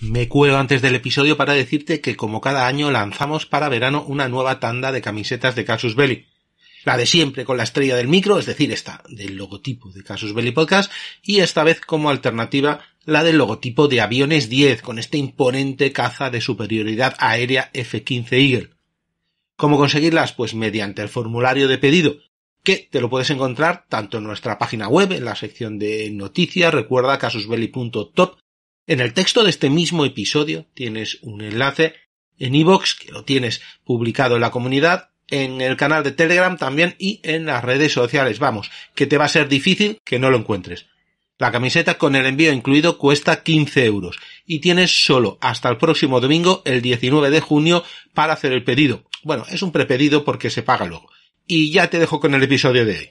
Me cuelgo antes del episodio para decirte que como cada año lanzamos para verano una nueva tanda de camisetas de Casus Belli. La de siempre con la estrella del micro, es decir, esta del logotipo de Casus Belli Podcast y esta vez como alternativa la del logotipo de Aviones 10 con este imponente caza de superioridad aérea F-15 Eagle. ¿Cómo conseguirlas? Pues mediante el formulario de pedido, que te lo puedes encontrar tanto en nuestra página web, en la sección de noticias, recuerda casusbelli.top, en el texto de este mismo episodio tienes un enlace en iVoox, que lo tienes publicado en la comunidad, en el canal de Telegram también y en las redes sociales. Vamos, que te va a ser difícil que no lo encuentres. La camiseta con el envío incluido cuesta 15 euros y tienes solo hasta el próximo domingo, el 19 de junio, para hacer el pedido. Bueno, es un prepedido porque se paga luego. Y ya te dejo con el episodio de hoy.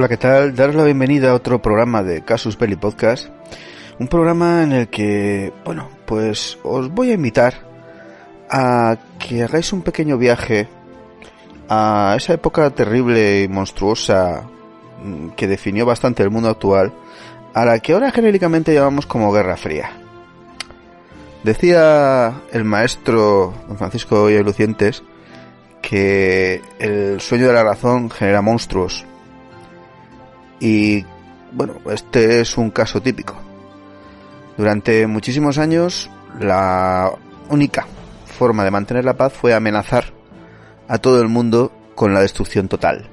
Hola, ¿qué tal? Daros la bienvenida a otro programa de Casus Belli Podcast. Un programa en el que, bueno, pues os voy a invitar a que hagáis un pequeño viaje a esa época terrible y monstruosa mm, que definió bastante el mundo actual, a la que ahora genéricamente llamamos como Guerra Fría. Decía el maestro don Francisco Lucientes que el sueño de la razón genera monstruos y bueno, este es un caso típico. Durante muchísimos años, la única forma de mantener la paz fue amenazar a todo el mundo con la destrucción total.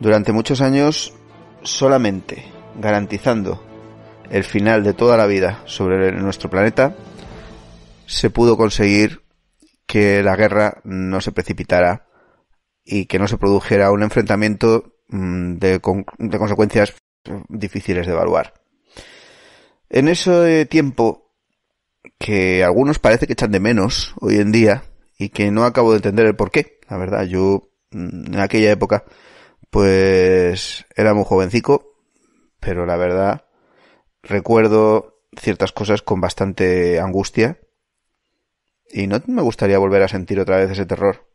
Durante muchos años, solamente garantizando el final de toda la vida sobre nuestro planeta, se pudo conseguir que la guerra no se precipitara y que no se produjera un enfrentamiento Mm, de, consecuencias difíciles de evaluar. En ese tiempo que algunos parece que echan de menos hoy en día y que no acabo de entender el por qué, la verdad, yo mm, en aquella época pues era muy jovencico, pero la verdad recuerdo ciertas cosas con bastante angustia y no me gustaría volver a sentir otra vez ese terror.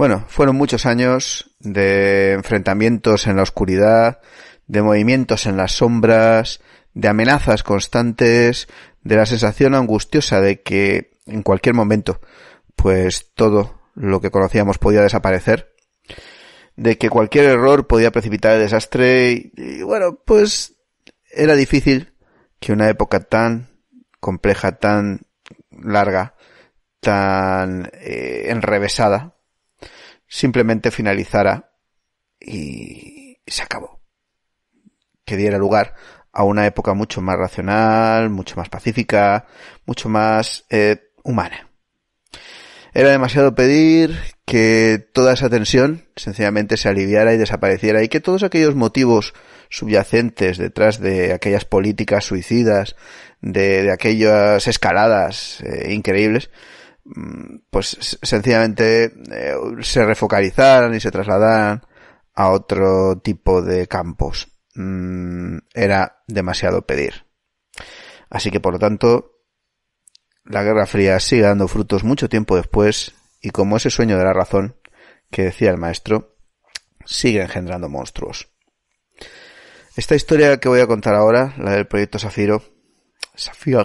Bueno, fueron muchos años de enfrentamientos en la oscuridad, de movimientos en las sombras, de amenazas constantes, de la sensación angustiosa de que en cualquier momento, pues todo lo que conocíamos podía desaparecer, de que cualquier error podía precipitar el desastre y, bueno, pues era difícil que una época tan compleja, tan larga, tan eh, enrevesada, simplemente finalizara y se acabó. Que diera lugar a una época mucho más racional, mucho más pacífica, mucho más eh, humana. Era demasiado pedir que toda esa tensión sencillamente se aliviara y desapareciera y que todos aquellos motivos subyacentes detrás de aquellas políticas suicidas, de, aquellas escaladas eh, increíbles, Mm, pues sencillamente eh, se refocalizaran y se trasladaran a otro tipo de campos. Mm, era demasiado pedir. Así que por lo tanto, la Guerra Fría sigue dando frutos mucho tiempo después y como ese sueño de la razón que decía el maestro, sigue engendrando monstruos. Esta historia que voy a contar ahora, la del proyecto Zafiro, Zafiro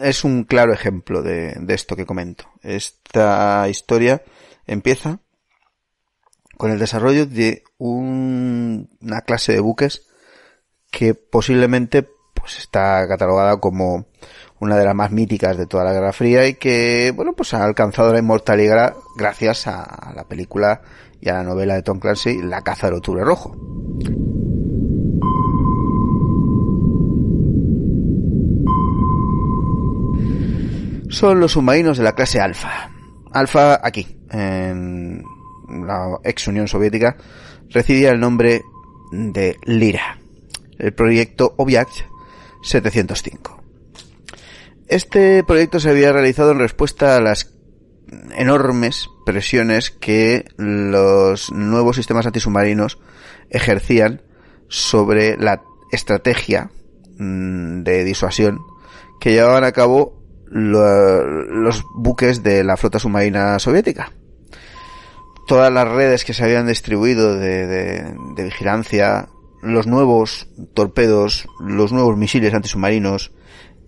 es un claro ejemplo de, esto que comento. Esta historia empieza con el desarrollo de una clase de buques que posiblemente pues está catalogada como una de las más míticas de toda la Guerra Fría y que bueno pues ha alcanzado la inmortalidad gracias a la película y a la novela de Tom Clancy La caza del octubre rojo. son los submarinos de la clase Alfa. Alfa aquí, en la ex Unión Soviética, recibía el nombre de Lira, el proyecto Oviak 705. Este proyecto se había realizado en respuesta a las enormes presiones que los nuevos sistemas antisubmarinos ejercían sobre la estrategia mm, de disuasión que llevaban a cabo los buques de la flota submarina soviética. Todas las redes que se habían distribuido de, vigilancia, los nuevos torpedos, los nuevos misiles antisubmarinos,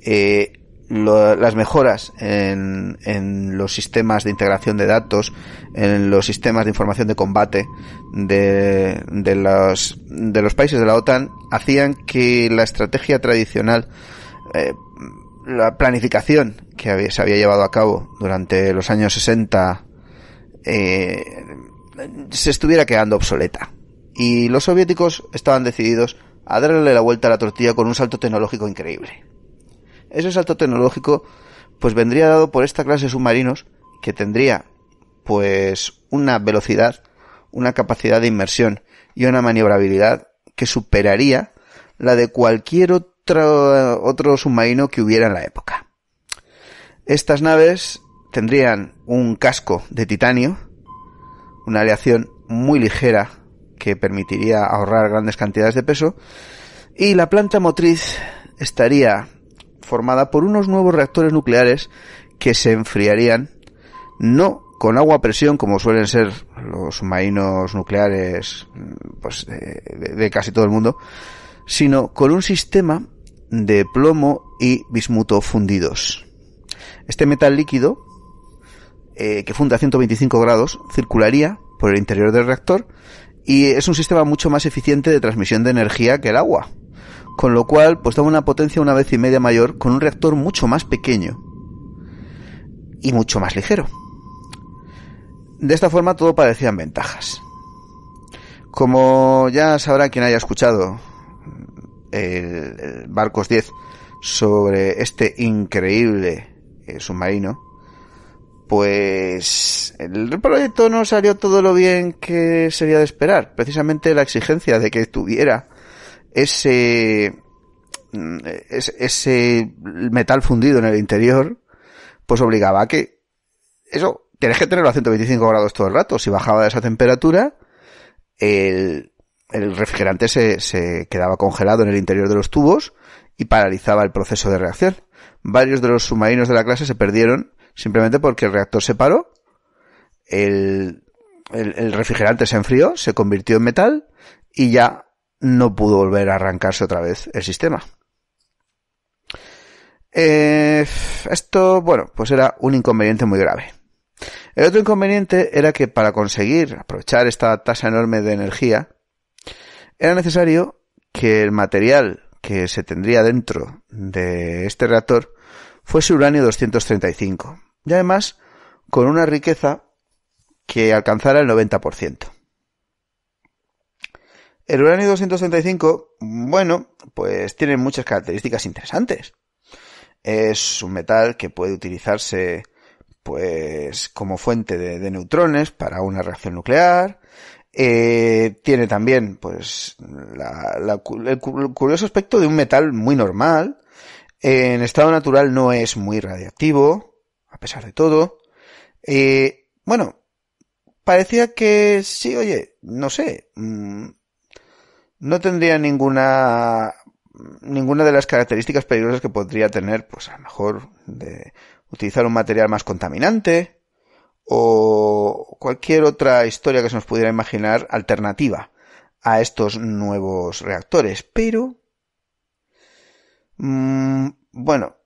eh, las mejoras en, los sistemas de integración de datos, en los sistemas de información de combate de, de, los, de los países de la OTAN hacían que la estrategia tradicional eh, la planificación que se había llevado a cabo durante los años 60 eh, se estuviera quedando obsoleta. Y los soviéticos estaban decididos a darle la vuelta a la tortilla con un salto tecnológico increíble. Ese salto tecnológico pues vendría dado por esta clase de submarinos que tendría pues una velocidad, una capacidad de inmersión y una maniobrabilidad que superaría la de cualquier otro otro, otro submarino que hubiera en la época. Estas naves tendrían un casco de titanio, una aleación muy ligera que permitiría ahorrar grandes cantidades de peso, y la planta motriz estaría formada por unos nuevos reactores nucleares que se enfriarían no con agua a presión como suelen ser los submarinos nucleares pues, de, casi todo el mundo, sino con un sistema de plomo y bismuto fundidos. Este metal líquido, eh, que funda a 125 grados, circularía por el interior del reactor y es un sistema mucho más eficiente de transmisión de energía que el agua, con lo cual pues da una potencia una vez y media mayor con un reactor mucho más pequeño y mucho más ligero. De esta forma todo parecía en ventajas. Como ya sabrá quien haya escuchado el barcos 10 sobre este increíble eh, submarino, pues el proyecto no salió todo lo bien que sería de esperar. Precisamente la exigencia de que tuviera ese, mm, ese, ese metal fundido en el interior, pues obligaba a que eso, tienes que tenerlo a 125 grados todo el rato. Si bajaba de esa temperatura, el, el refrigerante se, quedaba congelado en el interior de los tubos y paralizaba el proceso de reacción. Varios de los submarinos de la clase se perdieron simplemente porque el reactor se paró, el, refrigerante se enfrió, se convirtió en metal y ya no pudo volver a arrancarse otra vez el sistema. Eh, esto, bueno, pues era un inconveniente muy grave. El otro inconveniente era que para conseguir aprovechar esta tasa enorme de energía, era necesario que el material que se tendría dentro de este reactor fuese uranio 235 y además con una riqueza que alcanzara el 90%. El uranio 235, bueno, pues tiene muchas características interesantes. Es un metal que puede utilizarse pues como fuente de neutrones para una reacción nuclear, eh, tiene también, pues, la, el curioso aspecto de un metal muy normal. en estado natural no es muy radiactivo, a pesar de todo. Eh, bueno, parecía que sí, oye, no sé. Mm, no tendría ninguna ninguna de las características peligrosas que podría tener, pues a lo mejor de utilizar un material más contaminante o cualquier otra historia que se nos pudiera imaginar alternativa a estos nuevos reactores. Pero, mm, bueno,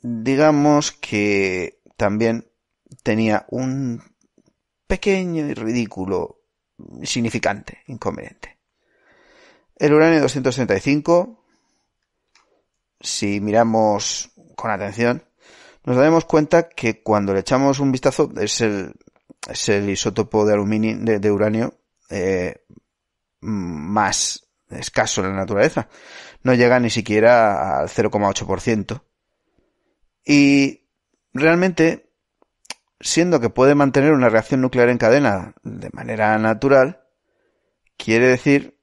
digamos que también tenía un pequeño y ridículo, significante inconveniente. El uranio 235, si miramos con atención, nos daremos cuenta que cuando le echamos un vistazo es el, isótopo de aluminio, de, uranio, eh, más escaso en la naturaleza. No llega ni siquiera al 0,8%. Y realmente, siendo que puede mantener una reacción nuclear en cadena de manera natural, quiere decir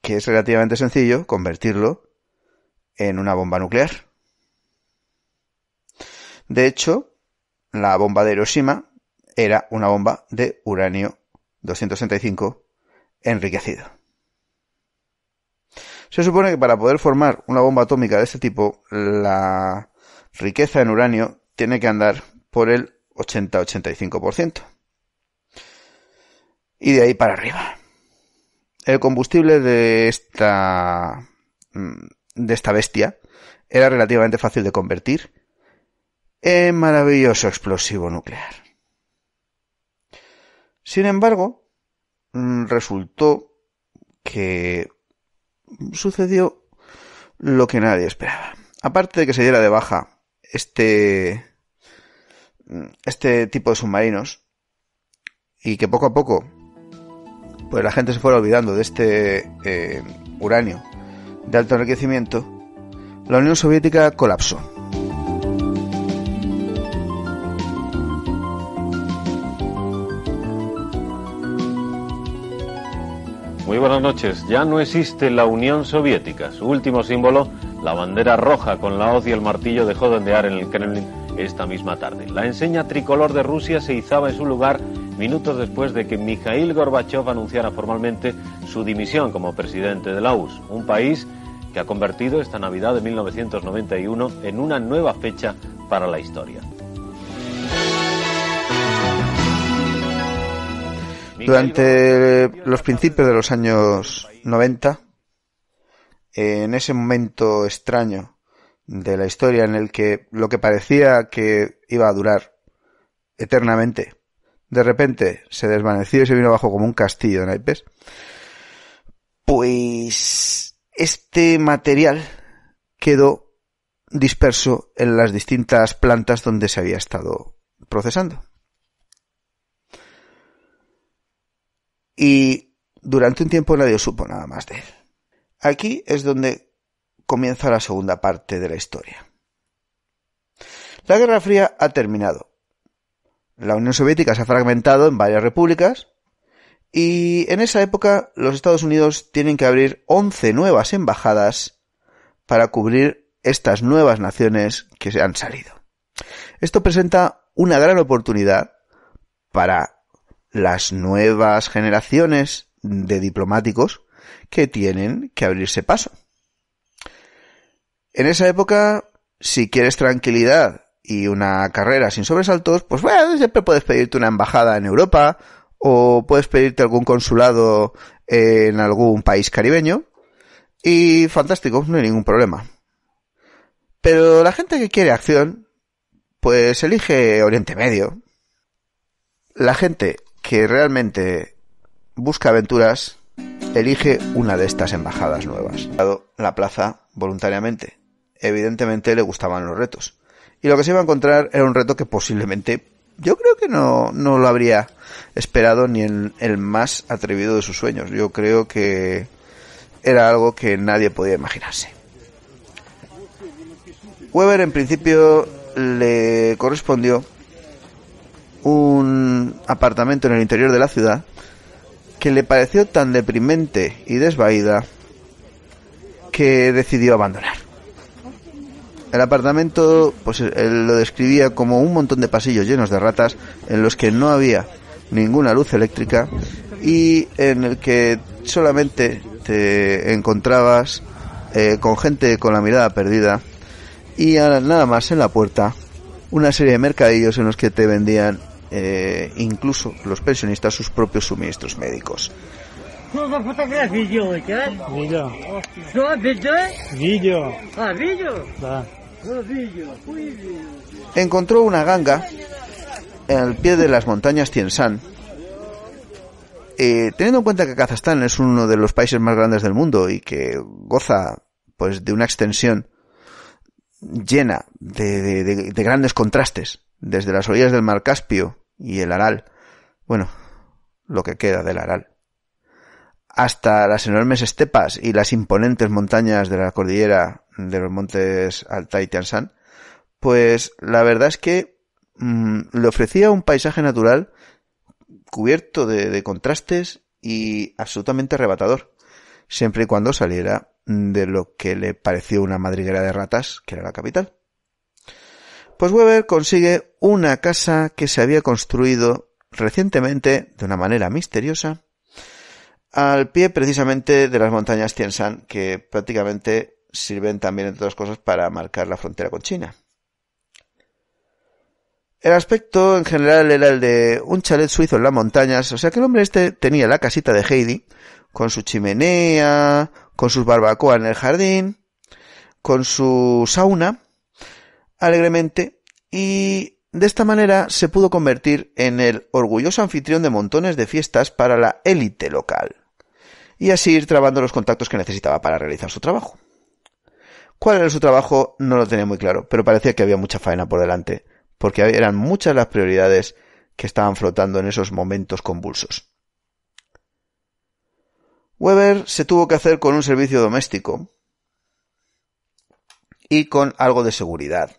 que es relativamente sencillo convertirlo en una bomba nuclear. De hecho, la bomba de Hiroshima era una bomba de uranio 265 enriquecido. Se supone que para poder formar una bomba atómica de este tipo, la riqueza en uranio tiene que andar por el 80-85%. Y de ahí para arriba. El combustible de esta mm, de esta bestia era relativamente fácil de convertir maravilloso explosivo nuclear. Sin embargo, mm, resultó que sucedió lo que nadie esperaba. Aparte de que se diera de baja este, mm, este tipo de submarinos y que poco a poco pues la gente se fuera olvidando de este eh, uranio de alto enriquecimiento, la Unión Soviética colapsó. Muy buenas noches. Ya no existe la Unión Soviética. Su último símbolo, la bandera roja con la hoz y el martillo, dejó de ondear en el Kremlin esta misma tarde. La enseña tricolor de Rusia se izaba en su lugar minutos después de que Mikhail Gorbachev anunciara formalmente su dimisión como presidente de la U.S. un país que ha convertido esta Navidad de 1991 en una nueva fecha para la historia. Durante los principios de los años 90, en ese momento extraño de la historia en el que lo que parecía que iba a durar eternamente, de repente se desvaneció y se vino abajo como un castillo de naipes, pues este material quedó disperso en las distintas plantas donde se había estado procesando. y durante un tiempo nadie supo nada más de él. Aquí es donde comienza la segunda parte de la historia. La Guerra Fría ha terminado. La Unión Soviética se ha fragmentado en varias repúblicas y en esa época los Estados Unidos tienen que abrir 11 nuevas embajadas para cubrir estas nuevas naciones que se han salido. Esto presenta una gran oportunidad para las nuevas generaciones de diplomáticos que tienen que abrirse paso. En esa época, si quieres tranquilidad y una carrera sin sobresaltos, pues bueno, siempre puedes pedirte una embajada en Europa o puedes pedirte algún consulado en algún país caribeño y fantástico, no hay ningún problema. Pero la gente que quiere acción, pues elige Oriente Medio. La gente que realmente busca aventuras elige una de estas embajadas nuevas. La plaza voluntariamente. Evidentemente le gustaban los retos. Y lo que se iba a encontrar era un reto que posiblemente yo creo que no, lo habría esperado ni en el más atrevido de sus sueños. Yo creo que era algo que nadie podía imaginarse. Weber en principio le correspondió un apartamento en el interior de la ciudad que le pareció tan deprimente y desvaída que decidió abandonar. El apartamento, pues lo describía como un montón de pasillos llenos de ratas en los que no había ninguna luz eléctrica y en el que solamente te encontrabas eh, con gente con la mirada perdida y nada más en la puerta una serie de mercadillos en los que te vendían eh, incluso los pensionistas sus propios suministros médicos. Encontró una ganga en al pie de las montañas Tien Eh, teniendo en cuenta que Kazajstán es uno de los países más grandes del mundo y que goza pues de una extensión llena de grandes contrastes desde las orillas del mar Caspio y el Aral, bueno, lo que queda del Aral, hasta las enormes estepas y las imponentes montañas de la cordillera de los montes Altai y pues la verdad es que mm, le ofrecía un paisaje natural cubierto de contrastes y absolutamente arrebatador, siempre y cuando saliera de lo que le pareció una madriguera de ratas, que era la capital pues Weber consigue una casa que se había construido recientemente de una manera misteriosa al pie precisamente de las montañas Shan que prácticamente sirven también entre otras cosas para marcar la frontera con China. El aspecto en general era el de un chalet suizo en las montañas, o sea que el hombre este tenía la casita de Heidi, con su chimenea, con sus barbacoas en el jardín, con su sauna, alegremente y de esta manera se pudo convertir en el orgulloso anfitrión de montones de fiestas para la élite local y así ir trabando los contactos que necesitaba para realizar su trabajo. ¿Cuál era su trabajo? No lo tenía muy claro, pero parecía que había mucha faena por delante, porque eran muchas las prioridades que estaban flotando en esos momentos convulsos. Weber se tuvo que hacer con un servicio doméstico y con algo de seguridad,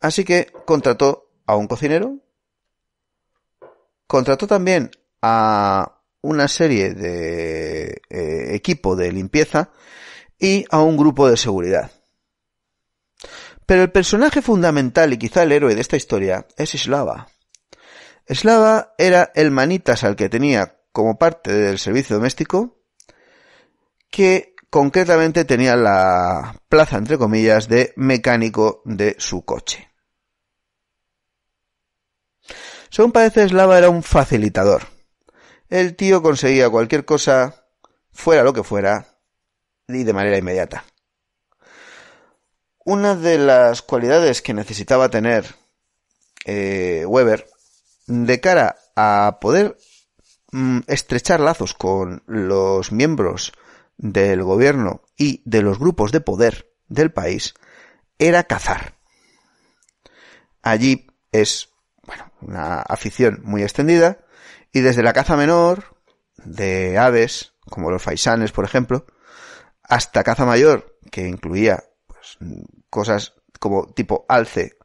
Así que contrató a un cocinero, contrató también a una serie de eh, equipo de limpieza y a un grupo de seguridad. Pero el personaje fundamental y quizá el héroe de esta historia es Slava. Slava era el manitas al que tenía como parte del servicio doméstico, que concretamente tenía la plaza, entre comillas, de mecánico de su coche. Según parece, Slava era un facilitador. El tío conseguía cualquier cosa, fuera lo que fuera, y de manera inmediata. Una de las cualidades que necesitaba tener eh, Weber de cara a poder mm, estrechar lazos con los miembros del gobierno y de los grupos de poder del país era cazar. Allí es una afición muy extendida, y desde la caza menor de aves, como los faisanes, por ejemplo, hasta caza mayor, que incluía pues, cosas como tipo alce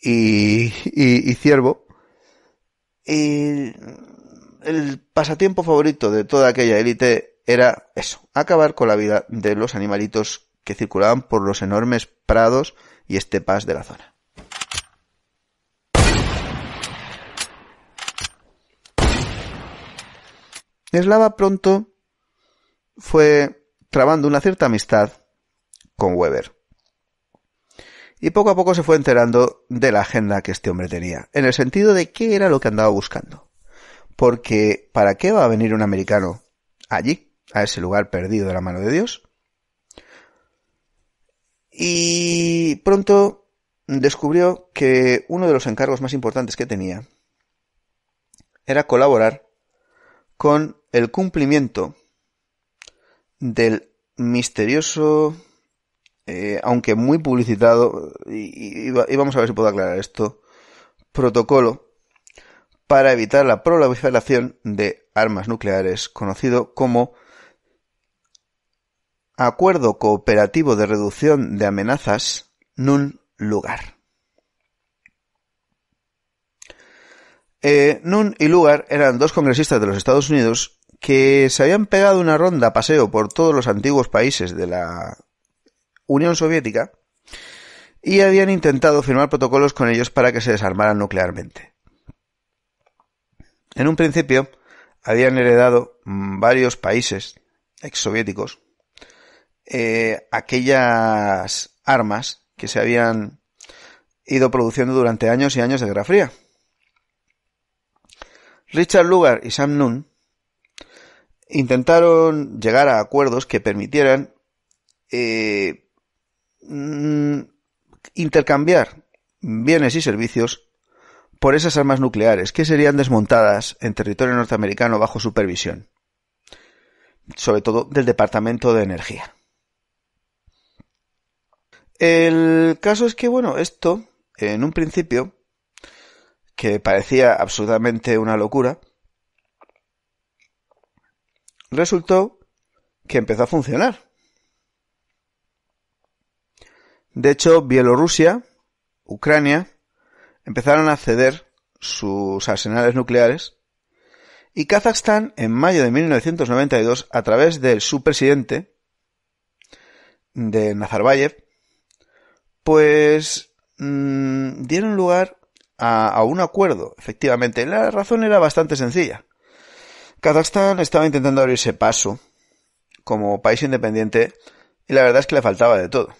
y, y ciervo, y el pasatiempo favorito de toda aquella élite era eso, acabar con la vida de los animalitos que circulaban por los enormes prados y estepas de la zona. Eslava pronto fue trabando una cierta amistad con Weber. Y poco a poco se fue enterando de la agenda que este hombre tenía, en el sentido de qué era lo que andaba buscando. Porque, ¿para qué va a venir un americano allí, a ese lugar perdido de la mano de Dios? Y pronto descubrió que uno de los encargos más importantes que tenía era colaborar con el cumplimiento del misterioso, eh, aunque muy publicitado, y, y, vamos a ver si puedo aclarar esto, protocolo para evitar la proliferación de armas nucleares, conocido como Acuerdo Cooperativo de Reducción de Amenazas NUN Lugar. Eh, Nunn y Lugar eran dos congresistas de los Estados Unidos que se habían pegado una ronda a paseo por todos los antiguos países de la Unión Soviética y habían intentado firmar protocolos con ellos para que se desarmaran nuclearmente. En un principio, habían heredado mm, varios países exsoviéticos eh, aquellas armas que se habían ido produciendo durante años y años de Guerra Fría. Richard Lugar y Sam Nunn intentaron llegar a acuerdos que permitieran eh, mm, intercambiar bienes y servicios por esas armas nucleares que serían desmontadas en territorio norteamericano bajo supervisión, sobre todo del Departamento de Energía. El caso es que, bueno, esto, en un principio, que parecía absolutamente una locura, resultó que empezó a funcionar. De hecho, Bielorrusia, Ucrania, empezaron a ceder sus arsenales nucleares y Kazajstán, en mayo de 1992, a través del su presidente, de Nazarbayev, pues mm, dieron lugar a, un acuerdo. Efectivamente, la razón era bastante sencilla. Kazajstán estaba intentando abrirse paso como país independiente y la verdad es que le faltaba de todo.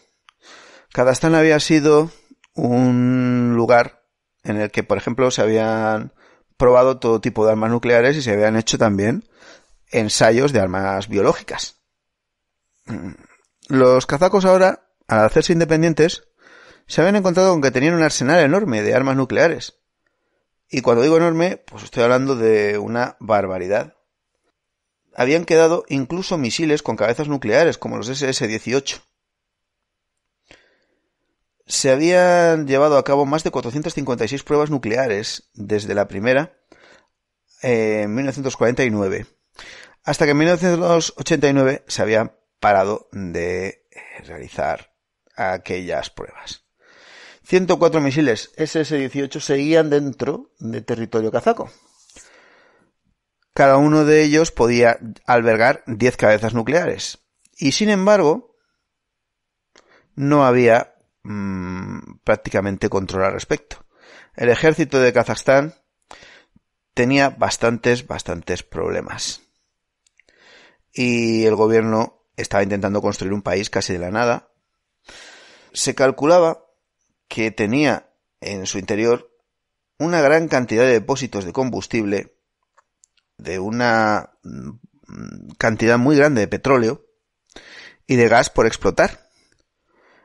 Kazajstán había sido un lugar en el que, por ejemplo, se habían probado todo tipo de armas nucleares y se habían hecho también ensayos de armas biológicas. Mm. Los kazacos ahora, al hacerse independientes, se habían encontrado con que tenían un arsenal enorme de armas nucleares. Y cuando digo enorme, pues estoy hablando de una barbaridad. Habían quedado incluso misiles con cabezas nucleares, como los SS-18. Se habían llevado a cabo más de 456 pruebas nucleares desde la primera, en 1949, hasta que en 1989 se habían parado de realizar aquellas pruebas. 104 misiles SS-18 seguían dentro de territorio kazaco. Cada uno de ellos podía albergar 10 cabezas nucleares. Y sin embargo, no había mm, prácticamente control al respecto. El ejército de Kazajstán tenía bastantes, bastantes problemas. Y el gobierno estaba intentando construir un país casi de la nada. Se calculaba que tenía en su interior una gran cantidad de depósitos de combustible, de una mm, cantidad muy grande de petróleo y de gas por explotar.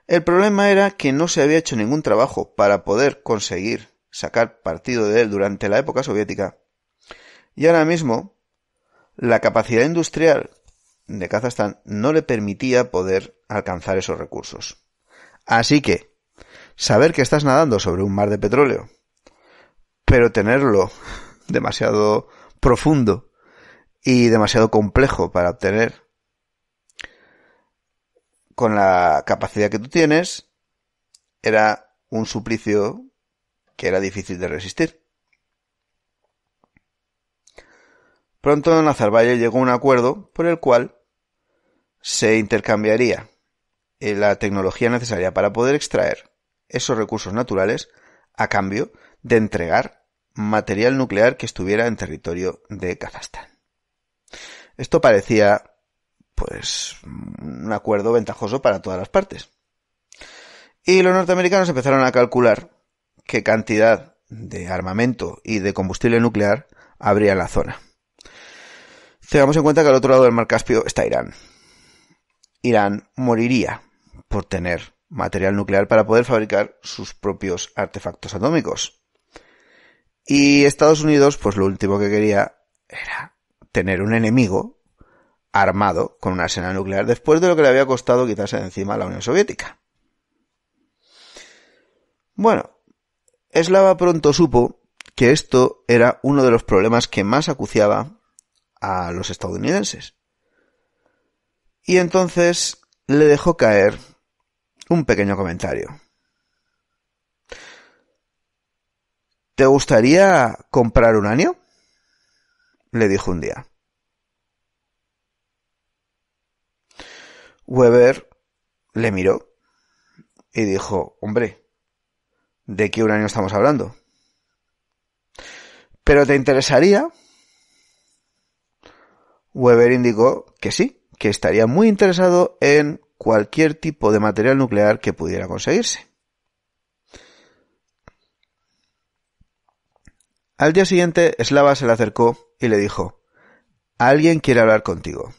El problema era que no se había hecho ningún trabajo para poder conseguir sacar partido de él durante la época soviética. Y ahora mismo, la capacidad industrial de Kazajstán no le permitía poder alcanzar esos recursos. Así que, saber que estás nadando sobre un mar de petróleo, pero tenerlo demasiado profundo y demasiado complejo para obtener con la capacidad que tú tienes, era un suplicio que era difícil de resistir. Pronto en Azerbaiyán llegó un acuerdo por el cual se intercambiaría eh, la tecnología necesaria para poder extraer esos recursos naturales a cambio de entregar material nuclear que estuviera en territorio de Kazajstán. Esto parecía, pues, un acuerdo ventajoso para todas las partes. Y los norteamericanos empezaron a calcular qué cantidad de armamento y de combustible nuclear habría en la zona. Tengamos en cuenta que al otro lado del mar Caspio está Irán. Irán moriría por tener material nuclear para poder fabricar sus propios artefactos atómicos. Y Estados Unidos, pues lo último que quería era tener un enemigo armado con una arsenal nuclear después de lo que le había costado quitarse encima a la Unión Soviética. Bueno, Eslava pronto supo que esto era uno de los problemas que más acuciaba a los estadounidenses. Y entonces le dejó caer un pequeño comentario. ¿Te gustaría comprar un año? le dijo un día. Weber le miró y dijo, hombre, ¿de qué un año estamos hablando? ¿Pero te interesaría? Weber indicó que sí, que estaría muy interesado en cualquier tipo de material nuclear que pudiera conseguirse. Al día siguiente, Slava se le acercó y le dijo, Alguien quiere hablar contigo.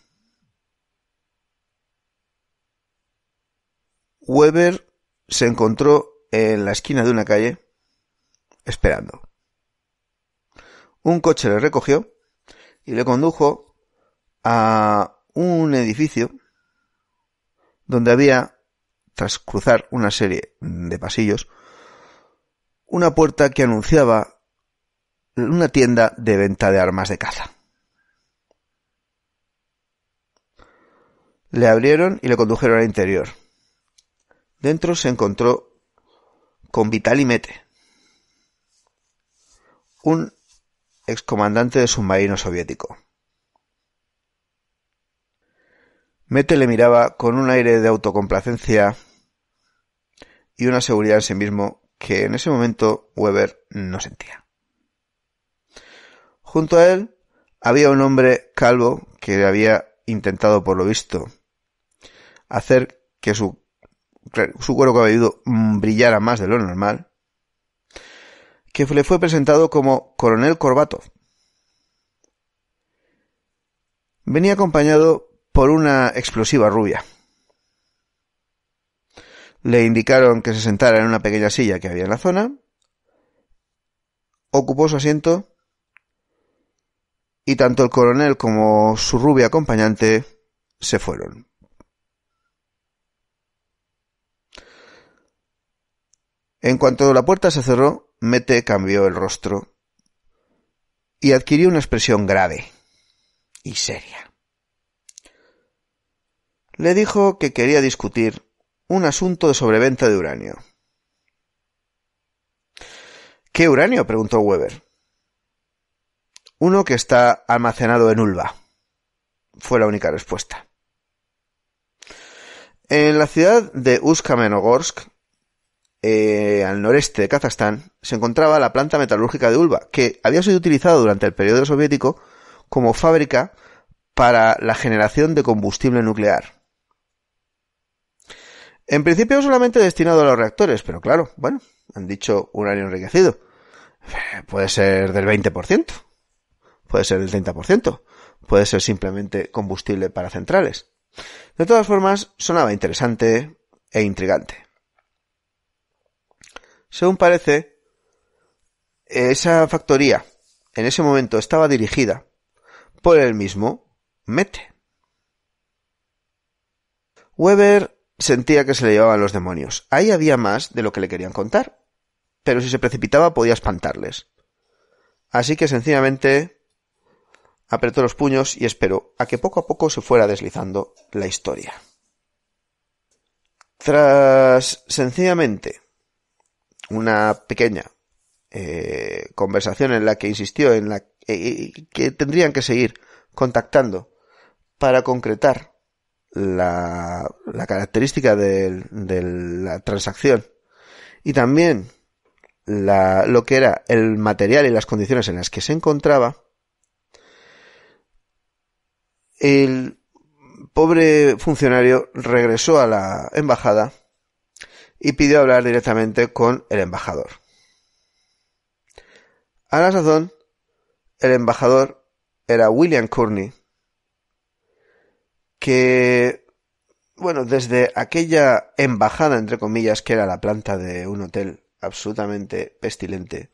Weber se encontró en la esquina de una calle esperando. Un coche le recogió y le condujo a un edificio donde había, tras cruzar una serie de pasillos, una puerta que anunciaba una tienda de venta de armas de caza. Le abrieron y le condujeron al interior. Dentro se encontró con Vitali Mete, un excomandante de submarino soviético. Mete le miraba con un aire de autocomplacencia y una seguridad en sí mismo que en ese momento Weber no sentía. Junto a él había un hombre calvo que había intentado, por lo visto, hacer que su, su cuero cabelludo brillara más de lo normal, que le fue presentado como coronel Corbato. Venía acompañado por una explosiva rubia. Le indicaron que se sentara en una pequeña silla que había en la zona, ocupó su asiento y tanto el coronel como su rubia acompañante se fueron. En cuanto la puerta se cerró, Mete cambió el rostro y adquirió una expresión grave y seria le dijo que quería discutir un asunto de sobreventa de uranio. ¿Qué uranio? preguntó Weber. Uno que está almacenado en Ulva. Fue la única respuesta. En la ciudad de Uskamenogorsk, eh, al noreste de Kazajstán, se encontraba la planta metalúrgica de Ulva, que había sido utilizada durante el periodo soviético como fábrica para la generación de combustible nuclear. En principio solamente destinado a los reactores, pero claro, bueno, han dicho uranio enriquecido. Eh, puede ser del 20%, puede ser del 30%, puede ser simplemente combustible para centrales. De todas formas, sonaba interesante e intrigante. Según parece, esa factoría en ese momento estaba dirigida por el mismo Mete. Weber sentía que se le llevaban los demonios. Ahí había más de lo que le querían contar, pero si se precipitaba podía espantarles. Así que sencillamente apretó los puños y esperó a que poco a poco se fuera deslizando la historia. Tras sencillamente una pequeña eh, conversación en la que insistió en la que eh, tendrían que seguir contactando para concretar la, la característica de, la transacción y también la, lo que era el material y las condiciones en las que se encontraba, el pobre funcionario regresó a la embajada y pidió hablar directamente con el embajador. A la sazón, el embajador era William Courtney, que, bueno, desde aquella embajada, entre comillas, que era la planta de un hotel absolutamente pestilente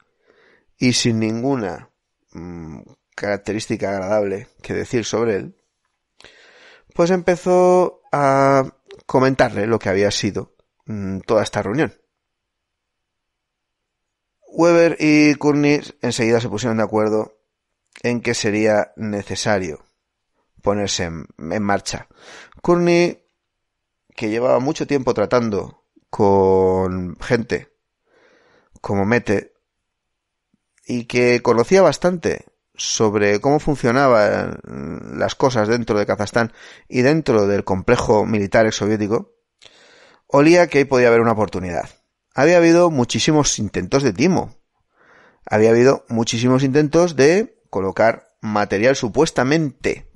y sin ninguna mm, característica agradable que decir sobre él, pues empezó a comentarle lo que había sido mm, toda esta reunión. Weber y Kurnis enseguida se pusieron de acuerdo en que sería necesario ponerse en, marcha. Courtney, que llevaba mucho tiempo tratando con gente como Mete y que conocía bastante sobre cómo funcionaban las cosas dentro de Kazajstán y dentro del complejo militar exsoviético, olía que ahí podía haber una oportunidad. Había habido muchísimos intentos de timo. Había habido muchísimos intentos de colocar material supuestamente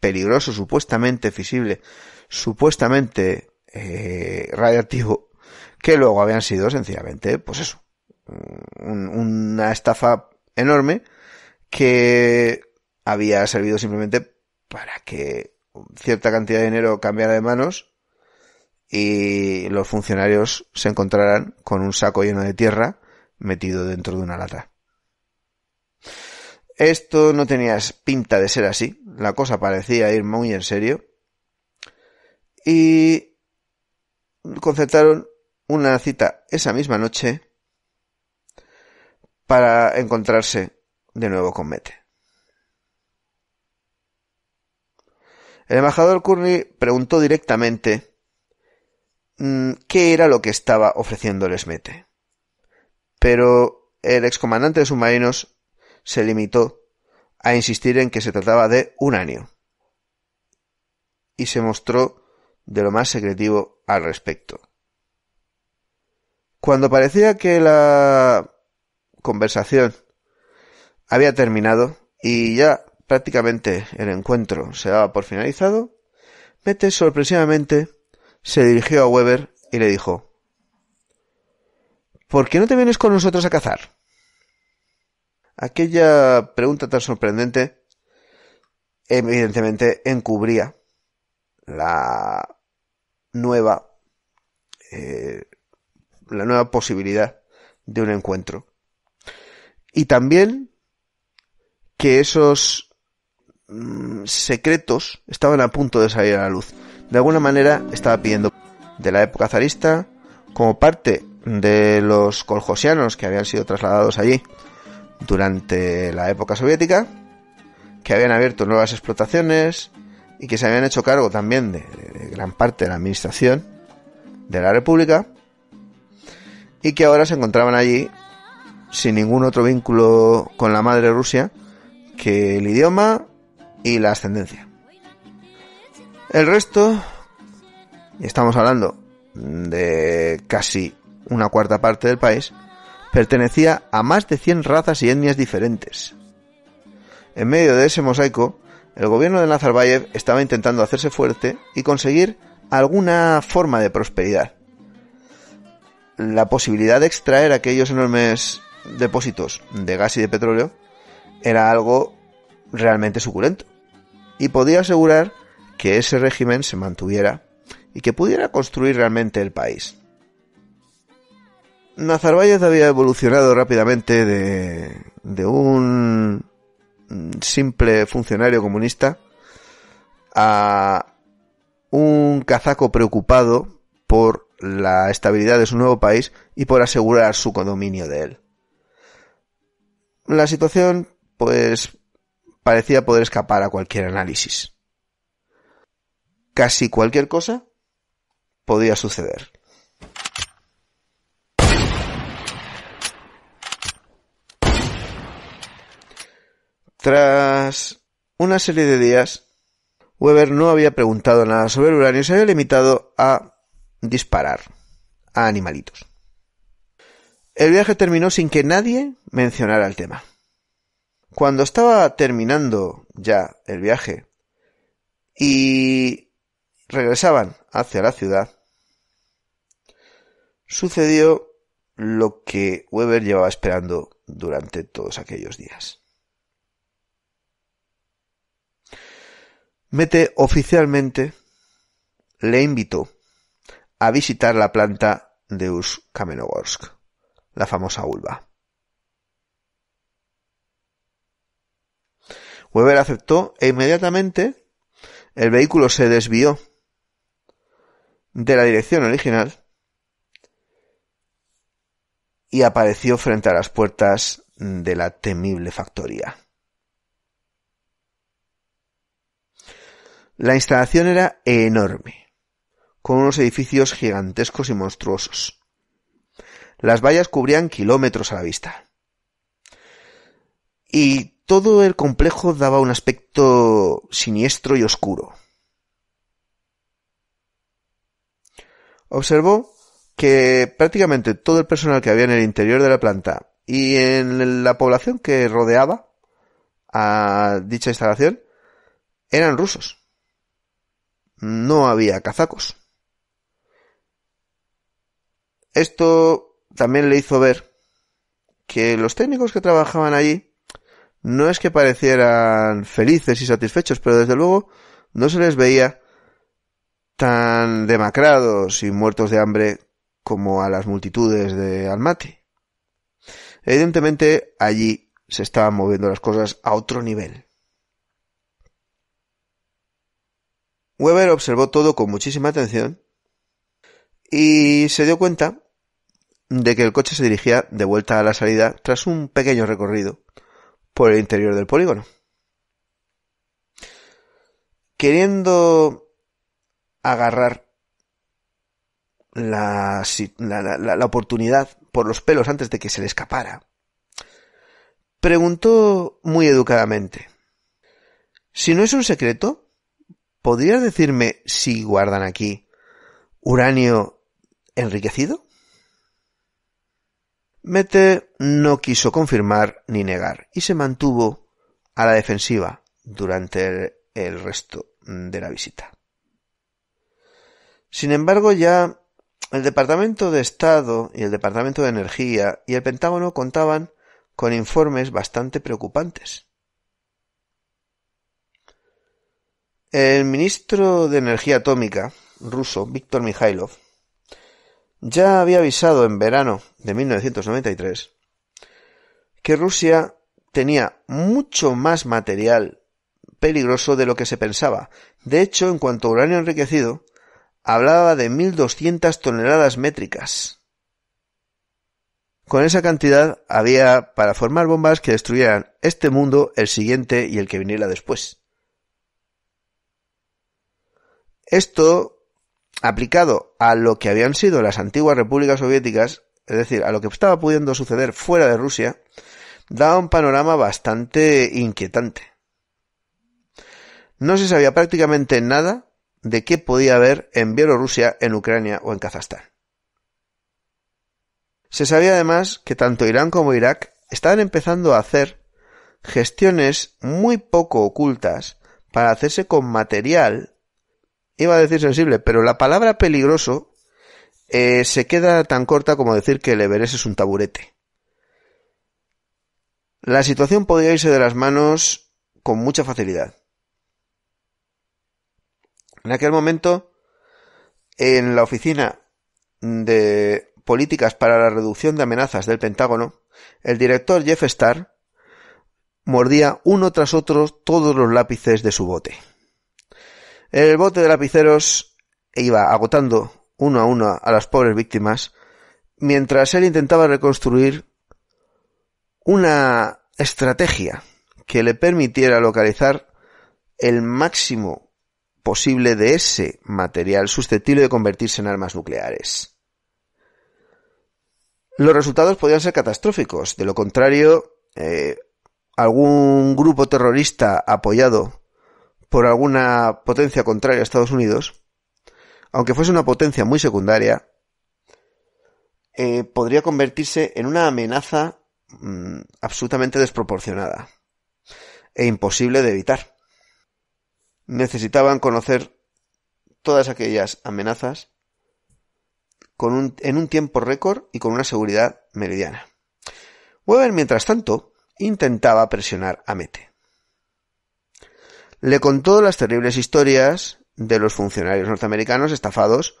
peligroso, supuestamente fisible, supuestamente eh, radiactivo, que luego habían sido sencillamente, pues eso, una estafa enorme que había servido simplemente para que cierta cantidad de dinero cambiara de manos y los funcionarios se encontraran con un saco lleno de tierra metido dentro de una lata. Esto no tenía pinta de ser así, la cosa parecía ir muy en serio y concertaron una cita esa misma noche para encontrarse de nuevo con Mete. El embajador Curry preguntó directamente mm, qué era lo que estaba ofreciéndoles Mete. Pero el excomandante de submarinos se limitó a insistir en que se trataba de un año, y se mostró de lo más secretivo al respecto. Cuando parecía que la conversación había terminado y ya prácticamente el encuentro se daba por finalizado, Mete sorpresivamente se dirigió a Weber y le dijo ¿Por qué no te vienes con nosotros a cazar? Aquella pregunta tan sorprendente evidentemente encubría la nueva eh, la nueva posibilidad de un encuentro y también que esos mm, secretos estaban a punto de salir a la luz de alguna manera estaba pidiendo de la época zarista como parte de los coljosianos que habían sido trasladados allí durante la época soviética, que habían abierto nuevas explotaciones y que se habían hecho cargo también de, gran parte de la administración de la República y que ahora se encontraban allí sin ningún otro vínculo con la madre Rusia que el idioma y la ascendencia. El resto, estamos hablando de casi una cuarta parte del país, pertenecía a más de 100 razas y etnias diferentes. En medio de ese mosaico, el gobierno de Nazarbayev estaba intentando hacerse fuerte y conseguir alguna forma de prosperidad. La posibilidad de extraer aquellos enormes depósitos de gas y de petróleo era algo realmente suculento y podía asegurar que ese régimen se mantuviera y que pudiera construir realmente el país. Nazarbayev había evolucionado rápidamente de, de un simple funcionario comunista a un kazaco preocupado por la estabilidad de su nuevo país y por asegurar su condominio de él. La situación, pues, parecía poder escapar a cualquier análisis. Casi cualquier cosa podía suceder. Tras una serie de días, Weber no había preguntado nada sobre el uranio y se había limitado a disparar a animalitos. El viaje terminó sin que nadie mencionara el tema. Cuando estaba terminando ya el viaje y regresaban hacia la ciudad, sucedió lo que Weber llevaba esperando durante todos aquellos días. Mete oficialmente le invitó a visitar la planta de Us kamenogorsk la famosa Ulva. Weber aceptó e inmediatamente el vehículo se desvió de la dirección original y apareció frente a las puertas de la temible factoría. La instalación era enorme, con unos edificios gigantescos y monstruosos. Las vallas cubrían kilómetros a la vista. Y todo el complejo daba un aspecto siniestro y oscuro. Observó que prácticamente todo el personal que había en el interior de la planta y en la población que rodeaba a dicha instalación eran rusos no había cazacos. Esto también le hizo ver que los técnicos que trabajaban allí no es que parecieran felices y satisfechos, pero desde luego no se les veía tan demacrados y muertos de hambre como a las multitudes de Almaty. Evidentemente allí se estaban moviendo las cosas a otro nivel. Weber observó todo con muchísima atención y se dio cuenta de que el coche se dirigía de vuelta a la salida tras un pequeño recorrido por el interior del polígono. Queriendo agarrar la, la oportunidad por los pelos antes de que se le escapara, preguntó muy educadamente, si no es un secreto, ¿podrías decirme si guardan aquí uranio enriquecido? Mete no quiso confirmar ni negar y se mantuvo a la defensiva durante el resto de la visita. Sin embargo, ya el Departamento de Estado y el Departamento de Energía y el Pentágono contaban con informes bastante preocupantes El ministro de Energía Atómica ruso, Víctor Mikhailov, ya había avisado en verano de 1993 que Rusia tenía mucho más material peligroso de lo que se pensaba. De hecho, en cuanto a uranio enriquecido, hablaba de 1.200 toneladas métricas. Con esa cantidad había para formar bombas que destruyeran este mundo, el siguiente y el que viniera después. Esto, aplicado a lo que habían sido las antiguas repúblicas soviéticas, es decir, a lo que estaba pudiendo suceder fuera de Rusia, daba un panorama bastante inquietante. No se sabía prácticamente nada de qué podía haber en Bielorrusia, en Ucrania o en Kazajstán. Se sabía además que tanto Irán como Irak estaban empezando a hacer gestiones muy poco ocultas para hacerse con material iba a decir sensible, pero la palabra peligroso eh, se queda tan corta como decir que el Everest es un taburete. La situación podía irse de las manos con mucha facilidad. En aquel momento, en la oficina de políticas para la reducción de amenazas del Pentágono, el director Jeff Starr mordía uno tras otro todos los lápices de su bote. El bote de lapiceros iba agotando uno a uno a las pobres víctimas, mientras él intentaba reconstruir una estrategia que le permitiera localizar el máximo posible de ese material susceptible de convertirse en armas nucleares. Los resultados podían ser catastróficos, de lo contrario, eh, algún grupo terrorista apoyado por alguna potencia contraria a Estados Unidos, aunque fuese una potencia muy secundaria, eh, podría convertirse en una amenaza mm, absolutamente desproporcionada e imposible de evitar. Necesitaban conocer todas aquellas amenazas en un tiempo récord y con una seguridad meridiana. Weber, mientras tanto, intentaba presionar a Mete le contó las terribles historias de los funcionarios norteamericanos estafados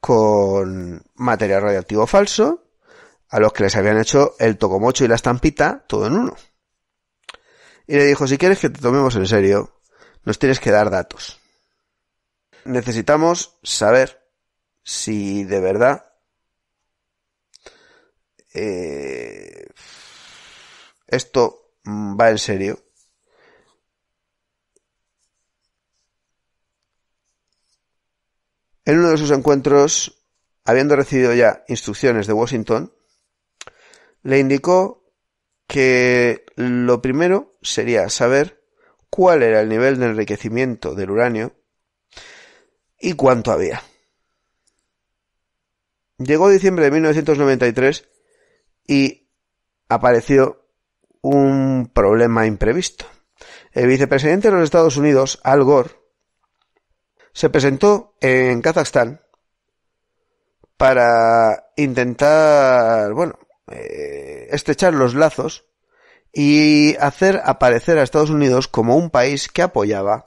con material radioactivo falso, a los que les habían hecho el tocomocho y la estampita todo en uno. Y le dijo, si quieres que te tomemos en serio, nos tienes que dar datos. Necesitamos saber si de verdad eh, esto va en serio En uno de sus encuentros, habiendo recibido ya instrucciones de Washington, le indicó que lo primero sería saber cuál era el nivel de enriquecimiento del uranio y cuánto había. Llegó diciembre de 1993 y apareció un problema imprevisto. El vicepresidente de los Estados Unidos, Al Gore, se presentó en Kazajstán para intentar, bueno, eh, estrechar los lazos y hacer aparecer a Estados Unidos como un país que apoyaba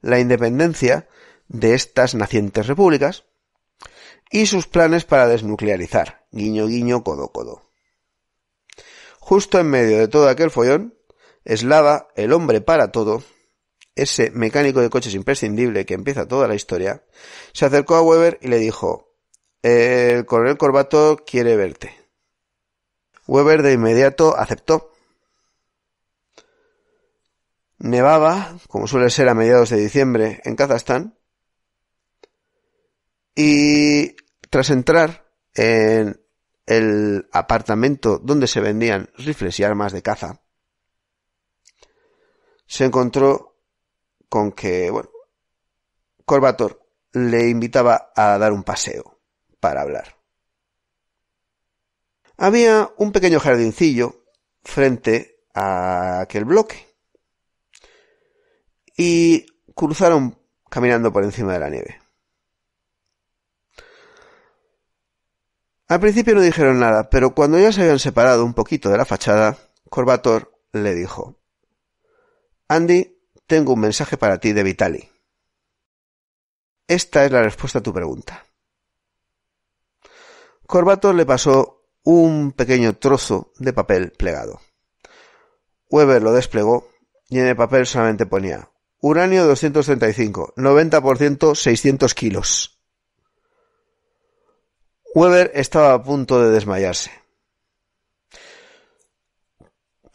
la independencia de estas nacientes repúblicas y sus planes para desnuclearizar, guiño guiño codo codo. Justo en medio de todo aquel follón, eslava, el hombre para todo, ese mecánico de coches imprescindible que empieza toda la historia, se acercó a Weber y le dijo, el coronel Corbato quiere verte. Weber de inmediato aceptó. Nevaba, como suele ser a mediados de diciembre, en Kazajstán, y tras entrar en el apartamento donde se vendían rifles y armas de caza, se encontró con que, bueno, Corbator le invitaba a dar un paseo para hablar. Había un pequeño jardincillo frente a aquel bloque y cruzaron caminando por encima de la nieve. Al principio no dijeron nada, pero cuando ya se habían separado un poquito de la fachada, Corbator le dijo, Andy tengo un mensaje para ti de Vitali. Esta es la respuesta a tu pregunta. Corbato le pasó un pequeño trozo de papel plegado. Weber lo desplegó y en el papel solamente ponía uranio 235, 90% 600 kilos. Weber estaba a punto de desmayarse.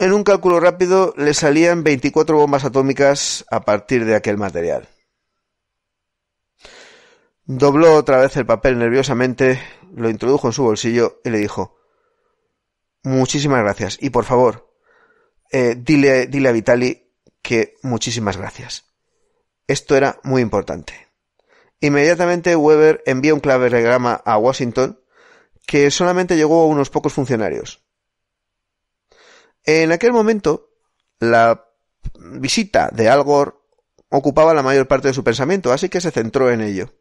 En un cálculo rápido le salían 24 bombas atómicas a partir de aquel material. Dobló otra vez el papel nerviosamente, lo introdujo en su bolsillo y le dijo Muchísimas gracias. Y por favor, eh, dile, dile a Vitali que muchísimas gracias. Esto era muy importante. Inmediatamente Weber envió un clave a Washington que solamente llegó a unos pocos funcionarios. En aquel momento, la visita de Al Gore ocupaba la mayor parte de su pensamiento, así que se centró en ello.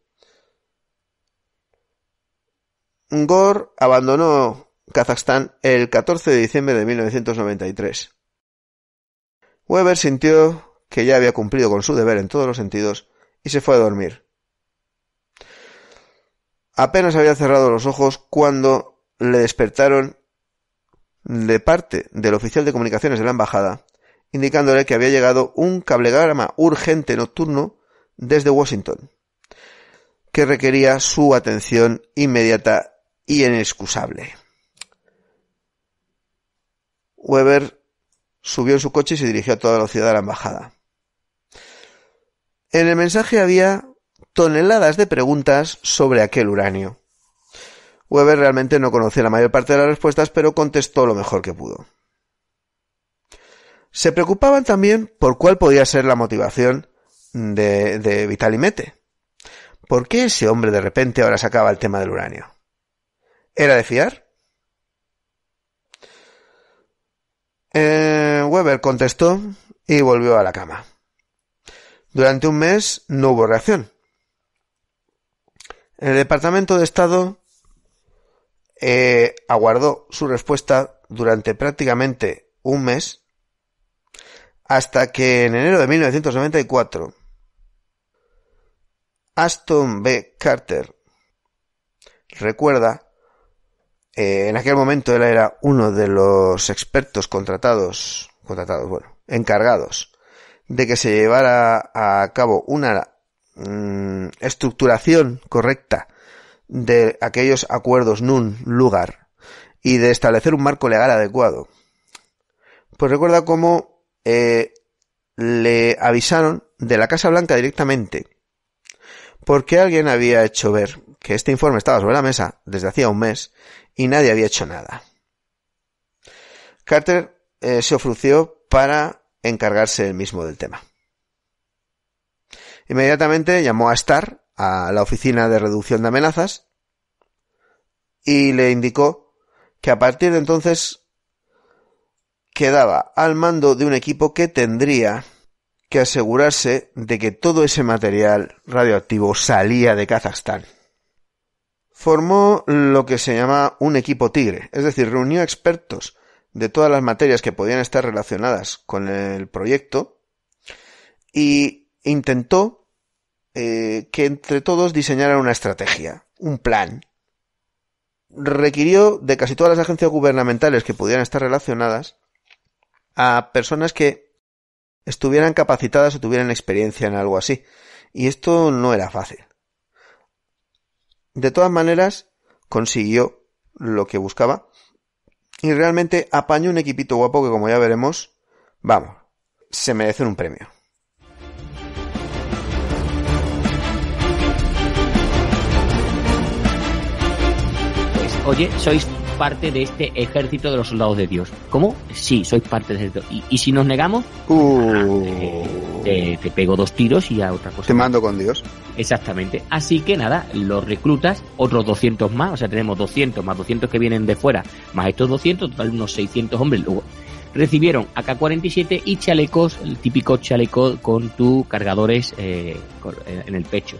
Gore abandonó Kazajstán el 14 de diciembre de 1993. Weber sintió que ya había cumplido con su deber en todos los sentidos y se fue a dormir. Apenas había cerrado los ojos cuando le despertaron de parte del oficial de comunicaciones de la embajada, indicándole que había llegado un cablegrama urgente nocturno desde Washington, que requería su atención inmediata y inexcusable. Weber subió en su coche y se dirigió a toda la ciudad a la embajada. En el mensaje había toneladas de preguntas sobre aquel uranio. Weber realmente no conocía la mayor parte de las respuestas, pero contestó lo mejor que pudo. Se preocupaban también por cuál podía ser la motivación de, de Vitali Mete. ¿Por qué ese hombre de repente ahora sacaba el tema del uranio? ¿Era de fiar? Eh, Weber contestó y volvió a la cama. Durante un mes no hubo reacción. El Departamento de Estado eh, aguardó su respuesta durante prácticamente un mes, hasta que en enero de 1994, Aston B. Carter recuerda, eh, en aquel momento él era uno de los expertos contratados, contratados, bueno, encargados de que se llevara a cabo una mm, estructuración correcta de aquellos acuerdos nun lugar y de establecer un marco legal adecuado. Pues recuerda cómo eh, le avisaron de la Casa Blanca directamente, porque alguien había hecho ver que este informe estaba sobre la mesa desde hacía un mes y nadie había hecho nada. Carter eh, se ofreció para encargarse él mismo del tema. Inmediatamente llamó a Starr a la Oficina de Reducción de Amenazas y le indicó que a partir de entonces quedaba al mando de un equipo que tendría que asegurarse de que todo ese material radioactivo salía de Kazajstán. Formó lo que se llama un equipo tigre, es decir, reunió expertos de todas las materias que podían estar relacionadas con el proyecto y intentó eh, que entre todos diseñaran una estrategia, un plan. Requirió de casi todas las agencias gubernamentales que pudieran estar relacionadas a personas que estuvieran capacitadas o tuvieran experiencia en algo así. Y esto no era fácil. De todas maneras, consiguió lo que buscaba y realmente apañó un equipito guapo que, como ya veremos, vamos, se merecen un premio. oye, sois parte de este ejército de los soldados de Dios. ¿Cómo? Sí, sois parte de esto. ¿Y, si nos negamos? Uh. Ah, te, pego dos tiros y a otra cosa. Te mando con Dios. Exactamente. Así que nada, los reclutas, otros 200 más, o sea, tenemos 200 más 200 que vienen de fuera, más estos 200, total unos 600 hombres. Luego recibieron AK-47 y chalecos, el típico chaleco con tus cargadores eh, en el pecho.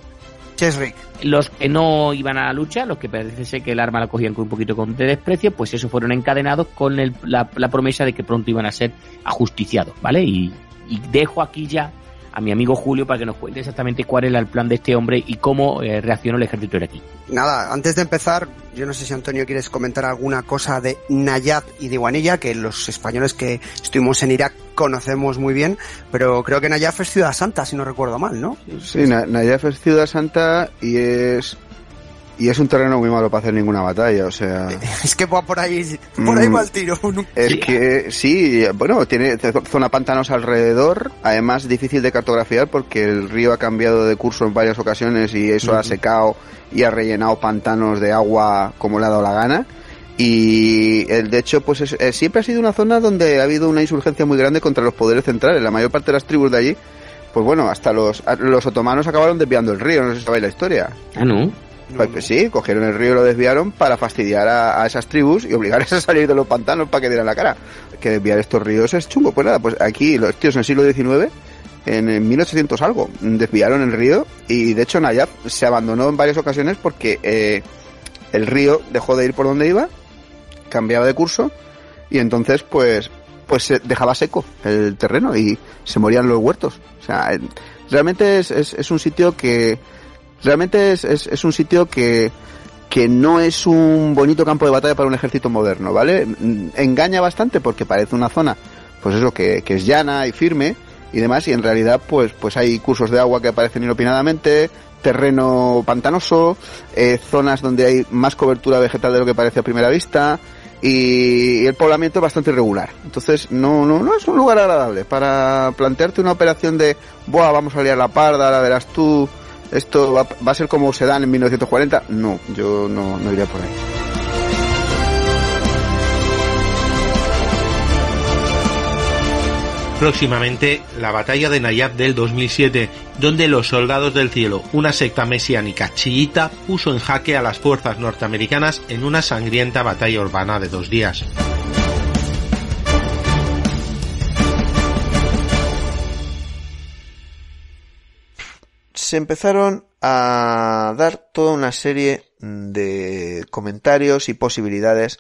Los que no iban a la lucha, los que parece que el arma la cogían con un poquito de desprecio, pues eso fueron encadenados con la, promesa de que pronto iban a ser ajusticiados, ¿vale? y dejo aquí ya a mi amigo Julio para que nos cuente exactamente cuál era el plan de este hombre y cómo eh, reaccionó el ejército iraquí. Nada, antes de empezar, yo no sé si Antonio quieres comentar alguna cosa de Nayat y de Guanilla, que los españoles que estuvimos en Irak conocemos muy bien, pero creo que Nayaf es Ciudad Santa, si no recuerdo mal, ¿no? Sí, Nayaf es Ciudad Santa y es y es un terreno muy malo para hacer ninguna batalla, o sea... Es que va por ahí, por ahí mm. va el tiro. Es que sí, bueno, tiene zona pantanos alrededor, además difícil de cartografiar porque el río ha cambiado de curso en varias ocasiones y eso ha secado y ha rellenado pantanos de agua como le ha dado la gana. Y el, de hecho, pues eh, siempre ha sido una zona donde ha habido una insurgencia muy grande contra los poderes centrales. La mayor parte de las tribus de allí, pues bueno, hasta los, los otomanos acabaron desviando el río, no sé si sabéis la historia. Ah, no. Pues, pues sí, cogieron el río y lo desviaron para fastidiar a, esas tribus y obligarles a salir de los pantanos para que dieran la cara. Que desviar estos ríos es chungo. Pues nada, pues aquí los tíos en el siglo XIX en 1800 algo. Desviaron el río y de hecho Nayab se abandonó en varias ocasiones porque eh, el río dejó de ir por donde iba, cambiaba de curso y entonces pues pues se dejaba seco el terreno y se morían los huertos. O sea, realmente es un sitio que Realmente es, es, un sitio que, no es un bonito campo de batalla para un ejército moderno, ¿vale? Mm, engaña bastante porque parece una zona, pues eso, que, que, es llana y firme y demás, y en realidad, pues, pues hay cursos de agua que aparecen inopinadamente, terreno pantanoso, eh, zonas donde hay más cobertura vegetal de lo que parece a primera vista, y, el poblamiento es bastante irregular. Entonces, no, no, no es un lugar agradable para plantearte una operación de, buah, vamos a liar la parda, la verás tú, esto va, a ser como se dan en 1940, no, yo no, iría por ahí. Próximamente, la batalla de Nayab del 2007, donde los soldados del cielo, una secta mesiánica chillita... puso en jaque a las fuerzas norteamericanas en una sangrienta batalla urbana de dos días. se empezaron a dar toda una serie de comentarios y posibilidades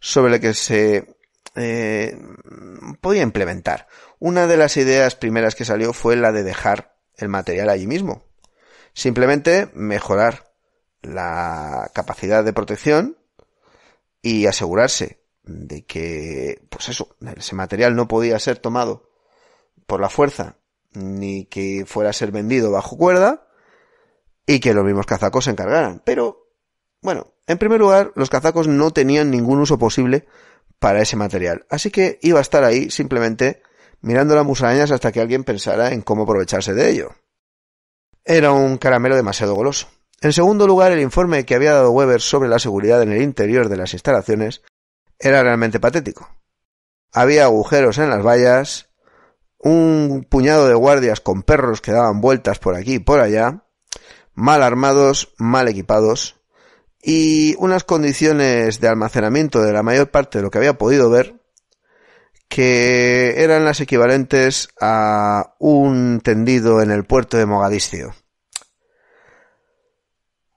sobre lo que se eh, podía implementar. Una de las ideas primeras que salió fue la de dejar el material allí mismo. Simplemente mejorar la capacidad de protección y asegurarse de que, pues eso, ese material no podía ser tomado por la fuerza ni que fuera a ser vendido bajo cuerda y que los mismos cazacos se encargaran. Pero, bueno, en primer lugar, los cazacos no tenían ningún uso posible para ese material, así que iba a estar ahí simplemente mirando las musarañas hasta que alguien pensara en cómo aprovecharse de ello. Era un caramelo demasiado goloso. En segundo lugar, el informe que había dado Weber sobre la seguridad en el interior de las instalaciones era realmente patético. Había agujeros en las vallas, un puñado de guardias con perros que daban vueltas por aquí y por allá, mal armados, mal equipados, y unas condiciones de almacenamiento de la mayor parte de lo que había podido ver, que eran las equivalentes a un tendido en el puerto de Mogadiscio.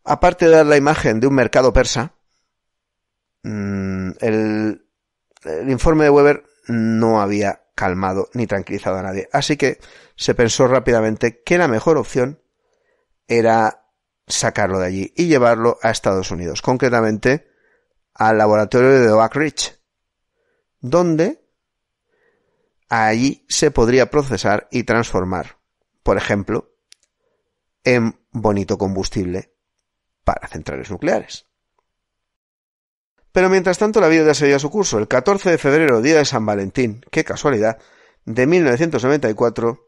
Aparte de dar la imagen de un mercado persa, mm, el, el informe de Weber no había calmado ni tranquilizado a nadie. Así que se pensó rápidamente que la mejor opción era sacarlo de allí y llevarlo a Estados Unidos, concretamente al laboratorio de Oak Ridge, donde allí se podría procesar y transformar, por ejemplo, en bonito combustible para centrales nucleares. Pero mientras tanto la vida seguía su curso. El 14 de febrero, día de San Valentín, qué casualidad, de 1994,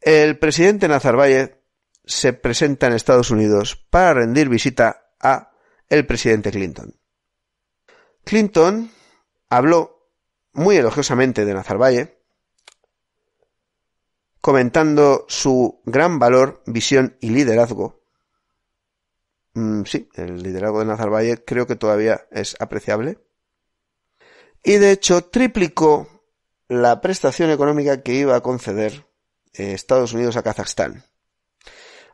el presidente Nazarbayev se presenta en Estados Unidos para rendir visita a el presidente Clinton. Clinton habló muy elogiosamente de Nazarbayev, comentando su gran valor, visión y liderazgo, Mm, sí, el liderazgo de Nazarbayev creo que todavía es apreciable. Y de hecho triplicó la prestación económica que iba a conceder eh, Estados Unidos a Kazajstán.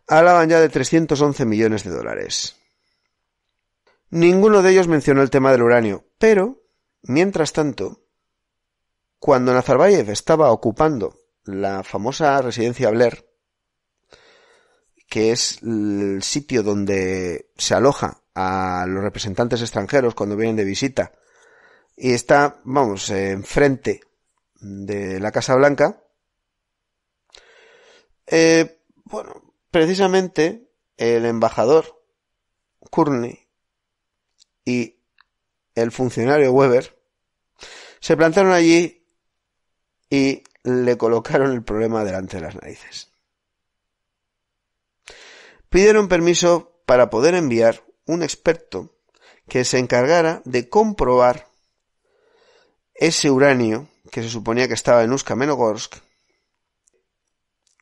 Hablaban ya de 311 millones de dólares. Ninguno de ellos mencionó el tema del uranio, pero, mientras tanto, cuando Nazarbayev estaba ocupando la famosa residencia Blair, que es el sitio donde se aloja a los representantes extranjeros cuando vienen de visita, y está, vamos, enfrente de la Casa Blanca. Eh, bueno, precisamente el embajador Courtney y el funcionario Weber se plantaron allí y le colocaron el problema delante de las narices pidieron permiso para poder enviar un experto que se encargara de comprobar ese uranio que se suponía que estaba en Uskamenogorsk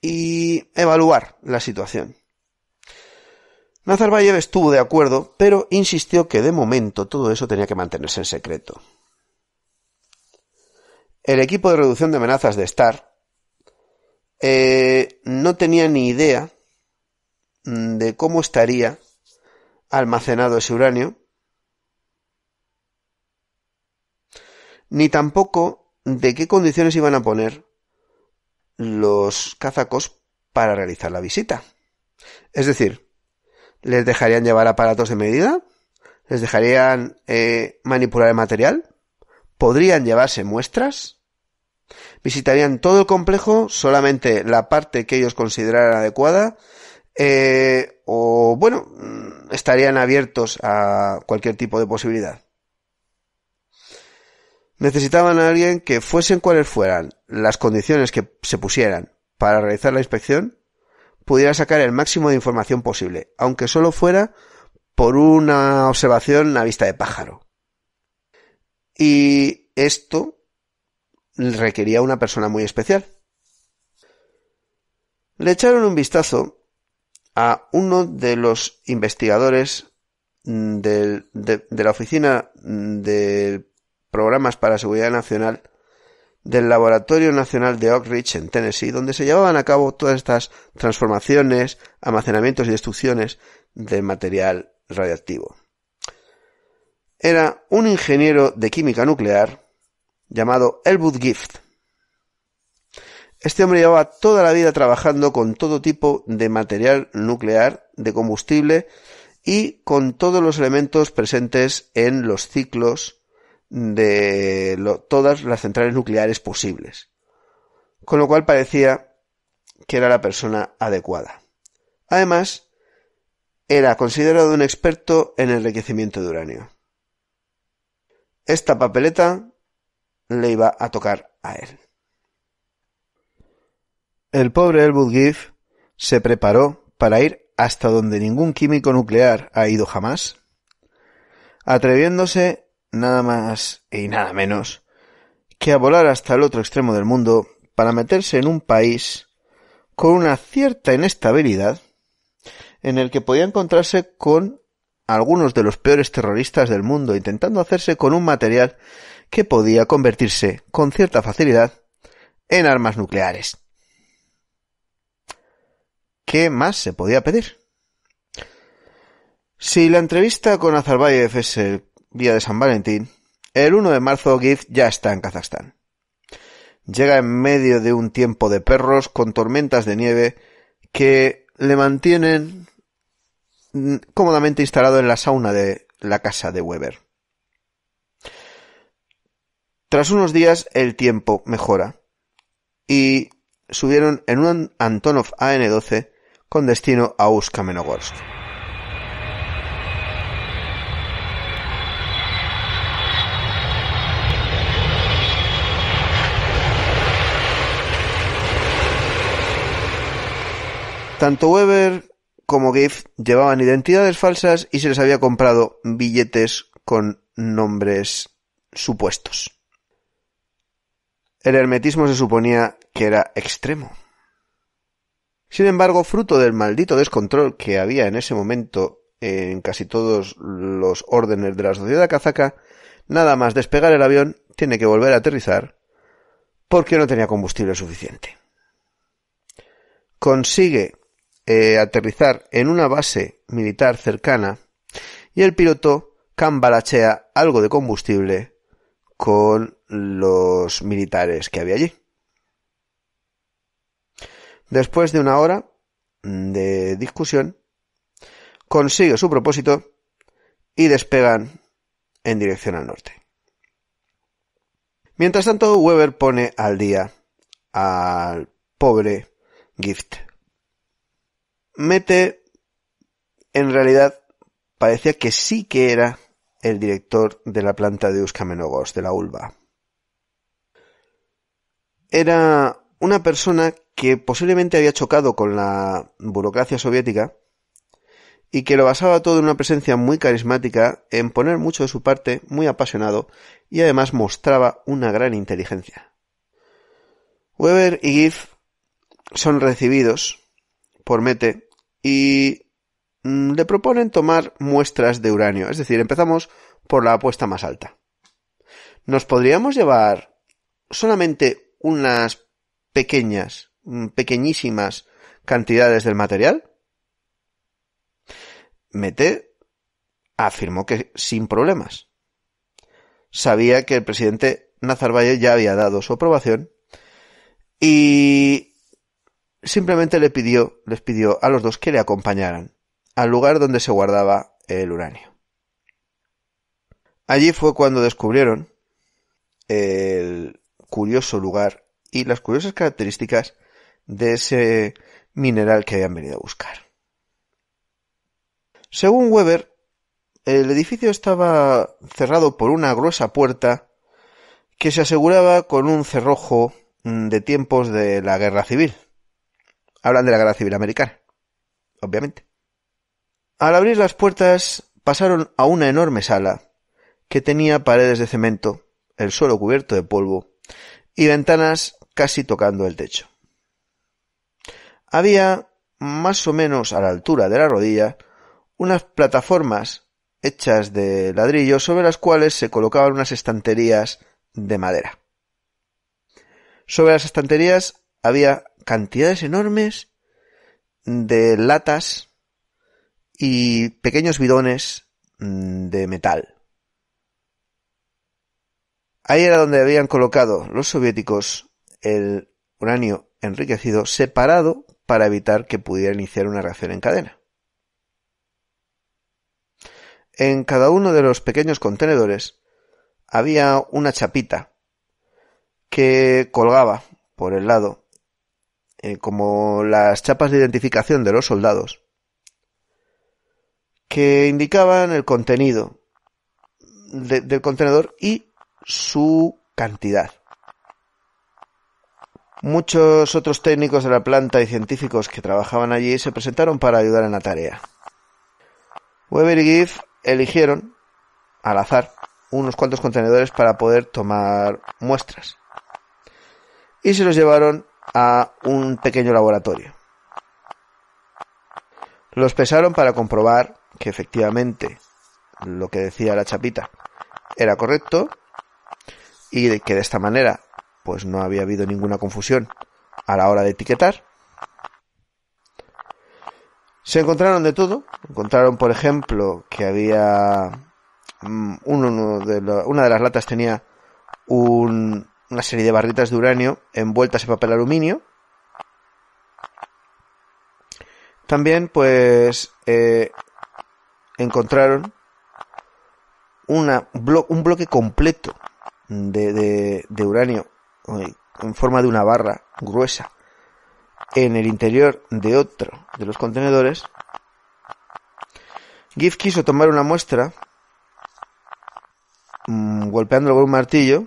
y evaluar la situación. Nazarbayev estuvo de acuerdo, pero insistió que de momento todo eso tenía que mantenerse en secreto. El equipo de reducción de amenazas de Star eh, no tenía ni idea Mm, de cómo estaría almacenado ese uranio, ni tampoco de qué condiciones iban a poner los cazacos para realizar la visita. Es decir, les dejarían llevar aparatos de medida, les dejarían eh, manipular el material, podrían llevarse muestras, visitarían todo el complejo, solamente la parte que ellos consideraran adecuada, eh, o bueno, mm, estarían abiertos a cualquier tipo de posibilidad. Necesitaban a alguien que fuesen cuales fueran las condiciones que se pusieran para realizar la inspección, pudiera sacar el máximo de información posible, aunque solo fuera por una observación a vista de pájaro. Y esto requería una persona muy especial. Le echaron un vistazo a uno de los investigadores mm, de, de la Oficina mm, de Programas para Seguridad Nacional del Laboratorio Nacional de Oak Ridge en Tennessee, donde se llevaban a cabo todas estas transformaciones, almacenamientos y destrucciones de material radiactivo. Era un ingeniero de química nuclear llamado Elwood Gift, este hombre llevaba toda la vida trabajando con todo tipo de material nuclear, de combustible y con todos los elementos presentes en los ciclos de todas las centrales nucleares posibles. Con lo cual parecía que era la persona adecuada. Además, era considerado un experto en enriquecimiento de uranio. Esta papeleta le iba a tocar a él. El pobre Elwood Giff se preparó para ir hasta donde ningún químico nuclear ha ido jamás, atreviéndose nada más y nada menos que a volar hasta el otro extremo del mundo para meterse en un país con una cierta inestabilidad en el que podía encontrarse con algunos de los peores terroristas del mundo intentando hacerse con un material que podía convertirse con cierta facilidad en armas nucleares. ¿Qué más se podía pedir? Si la entrevista con Azarbayev es el día de San Valentín, el 1 de marzo Giff ya está en Kazajstán. Llega en medio de un tiempo de perros con tormentas de nieve que le mantienen mm, cómodamente instalado en la sauna de la casa de Weber. Tras unos días el tiempo mejora y subieron en un Antonov AN-12 con destino a Uskamenogorsk. Tanto Weber como Giff llevaban identidades falsas y se les había comprado billetes con nombres supuestos. El hermetismo se suponía que era extremo. Sin embargo, fruto del maldito descontrol que había en ese momento en casi todos los órdenes de la sociedad cazaca, nada más despegar el avión, tiene que volver a aterrizar porque no tenía combustible suficiente. Consigue eh, aterrizar en una base militar cercana y el piloto cambalachea algo de combustible con los militares que había allí. Después de una hora de discusión, consigue su propósito y despegan en dirección al norte. Mientras tanto, Weber pone al día al pobre Gift. Mete, en realidad, parecía que sí que era el director de la planta de Euskamenogos, de la Ulva. Era una persona que posiblemente había chocado con la burocracia soviética y que lo basaba todo en una presencia muy carismática, en poner mucho de su parte, muy apasionado y además mostraba una gran inteligencia. Weber y Giff son recibidos por Mete y mm, le proponen tomar muestras de uranio, es decir, empezamos por la apuesta más alta. Nos podríamos llevar solamente unas pequeñas Mm, pequeñísimas cantidades del material? Mete afirmó que sin problemas. Sabía que el presidente Nazarbayev ya había dado su aprobación y simplemente le pidió, les pidió a los dos que le acompañaran al lugar donde se guardaba el uranio. Allí fue cuando descubrieron el curioso lugar y las curiosas características de ese mineral que habían venido a buscar. Según Weber, el edificio estaba cerrado por una gruesa puerta que se aseguraba con un cerrojo mm, de tiempos de la guerra civil. Hablan de la guerra civil americana, obviamente. Al abrir las puertas pasaron a una enorme sala que tenía paredes de cemento, el suelo cubierto de polvo y ventanas casi tocando el techo había, más o menos a la altura de la rodilla, unas plataformas hechas de ladrillo sobre las cuales se colocaban unas estanterías de madera. Sobre las estanterías había cantidades enormes de latas y pequeños bidones mm, de metal. Ahí era donde habían colocado los soviéticos el uranio enriquecido separado para evitar que pudiera iniciar una reacción en cadena. En cada uno de los pequeños contenedores había una chapita que colgaba por el lado, eh, como las chapas de identificación de los soldados, que indicaban el contenido del contenedor y su cantidad. Muchos otros técnicos de la planta y científicos que trabajaban allí se presentaron para ayudar en la tarea. Weber y Giff eligieron, al azar, unos cuantos contenedores para poder tomar muestras. Y se los llevaron a un pequeño laboratorio. Los pesaron para comprobar que efectivamente lo que decía la chapita era correcto y que de esta manera pues no había habido ninguna confusión a la hora de etiquetar. Se encontraron de todo. Encontraron, por ejemplo, que había mm, una de las latas tenía una serie de barritas de uranio envueltas en papel aluminio. También, pues, eh, encontraron un bloque completo de uranio eh, en forma de una barra gruesa en el interior de otro de los contenedores, Giff quiso tomar una muestra mm, golpeándolo con un martillo,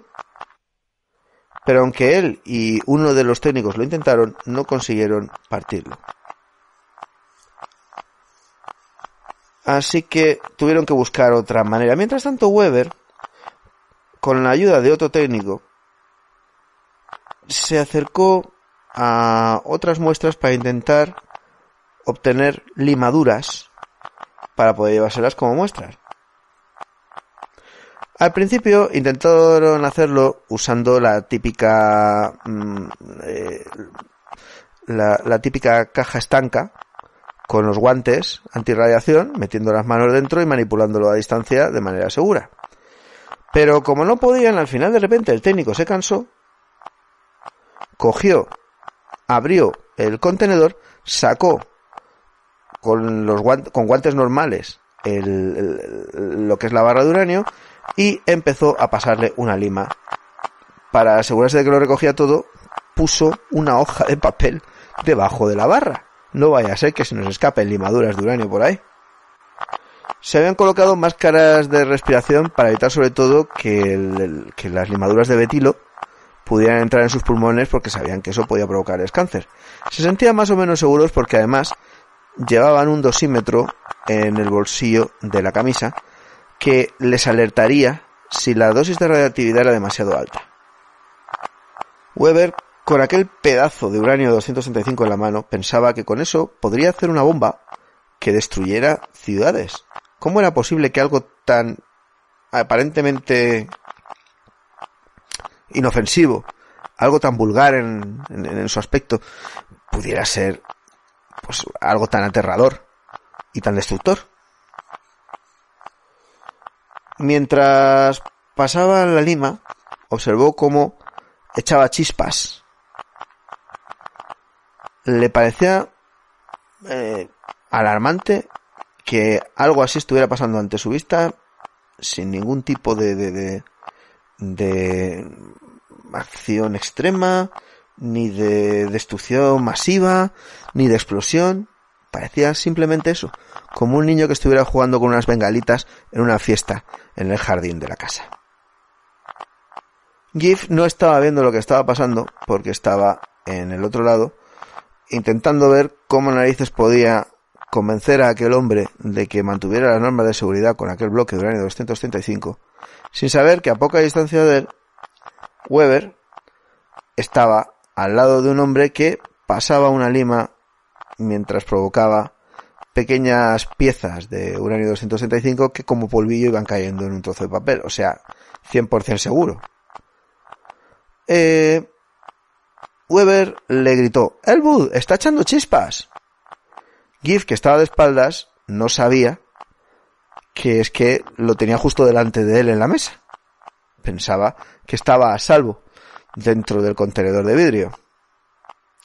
pero aunque él y uno de los técnicos lo intentaron, no consiguieron partirlo. Así que tuvieron que buscar otra manera. Mientras tanto, Weber, con la ayuda de otro técnico, se acercó a otras muestras para intentar obtener limaduras para poder llevárselas como muestras. Al principio intentaron hacerlo usando la típica mm, eh, la, típica caja estanca con los guantes antirradiación, metiendo las manos dentro y manipulándolo a distancia de manera segura. Pero como no podían, al final de repente el técnico se cansó cogió, abrió el contenedor, sacó con, guantes normales lo que es la barra de uranio y empezó a pasarle una lima. Para asegurarse de que lo recogía todo, puso una hoja de papel debajo de la barra. No vaya a ser que se nos escapen limaduras de uranio por ahí. Se habían colocado máscaras de respiración para evitar sobre todo que, que las limaduras de betilo pudieran entrar en sus pulmones porque sabían que eso podía provocarles cáncer. Se sentían más o menos seguros porque además llevaban un dosímetro en el bolsillo de la camisa que les alertaría si la dosis de radiactividad era demasiado alta. Weber, con aquel pedazo de uranio 265 en la mano, pensaba que con eso podría hacer una bomba que destruyera ciudades. ¿Cómo era posible que algo tan aparentemente inofensivo, algo tan vulgar en, su aspecto, pudiera ser pues algo tan aterrador y tan destructor. Mientras pasaba la lima, observó cómo echaba chispas. Le parecía eh, alarmante que algo así estuviera pasando ante su vista sin ningún tipo de, de acción extrema, ni de destrucción masiva, ni de explosión. Parecía simplemente eso, como un niño que estuviera jugando con unas bengalitas en una fiesta en el jardín de la casa. gif no estaba viendo lo que estaba pasando porque estaba en el otro lado, intentando ver cómo narices podía convencer a aquel hombre de que mantuviera las normas de seguridad con aquel bloque de uranio 235, sin saber que a poca distancia de él Weber estaba al lado de un hombre que pasaba una lima mientras provocaba pequeñas piezas de uranio 265 que como polvillo iban cayendo en un trozo de papel, o sea, 100% seguro. Eh, Weber le gritó, Elwood, está echando chispas. Giff, que estaba de espaldas, no sabía que es que lo tenía justo delante de él en la mesa pensaba que estaba a salvo dentro del contenedor de vidrio,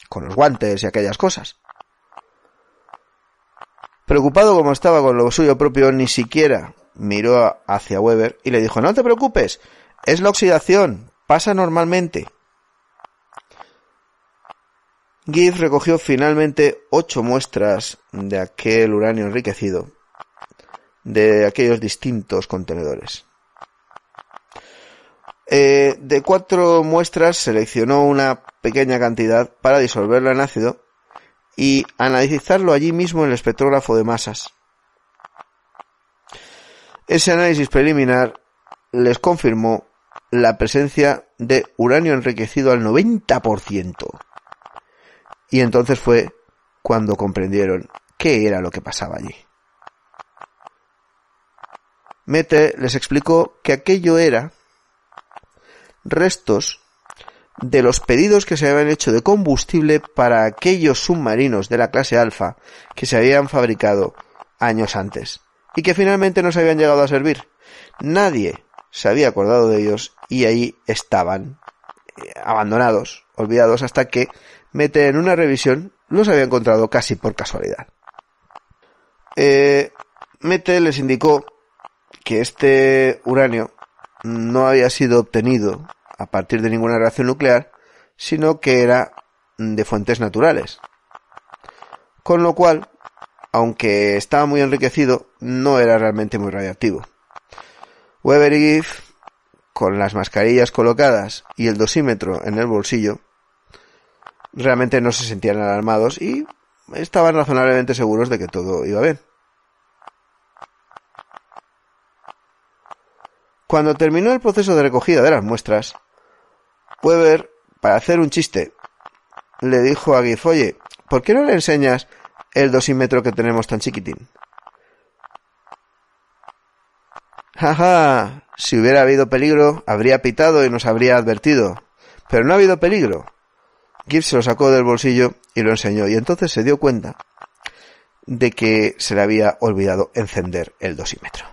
con los guantes y aquellas cosas. Preocupado como estaba con lo suyo propio, ni siquiera miró hacia Weber y le dijo, no te preocupes, es la oxidación, pasa normalmente. Giff recogió finalmente ocho muestras de aquel uranio enriquecido de aquellos distintos contenedores. Eh, de cuatro muestras seleccionó una pequeña cantidad para disolverla en ácido y analizarlo allí mismo en el espectrógrafo de masas. Ese análisis preliminar les confirmó la presencia de uranio enriquecido al 90%. Y entonces fue cuando comprendieron qué era lo que pasaba allí. Mete les explicó que aquello era restos de los pedidos que se habían hecho de combustible para aquellos submarinos de la clase Alfa que se habían fabricado años antes y que finalmente no se habían llegado a servir. Nadie se había acordado de ellos y ahí estaban, eh, abandonados, olvidados, hasta que Mete en una revisión los había encontrado casi por casualidad. Eh, Mete les indicó que este uranio no había sido obtenido a partir de ninguna reacción nuclear, sino que era de fuentes naturales. Con lo cual, aunque estaba muy enriquecido, no era realmente muy radiactivo. Weber y Giff, con las mascarillas colocadas y el dosímetro en el bolsillo, realmente no se sentían alarmados y estaban razonablemente seguros de que todo iba bien. Cuando terminó el proceso de recogida de las muestras, Weber, para hacer un chiste, le dijo a Giff, oye, ¿por qué no le enseñas el dosímetro que tenemos tan chiquitín? Jaja, si hubiera habido peligro, habría pitado y nos habría advertido. Pero no ha habido peligro. Gibbs se lo sacó del bolsillo y lo enseñó, y entonces se dio cuenta de que se le había olvidado encender el dosímetro.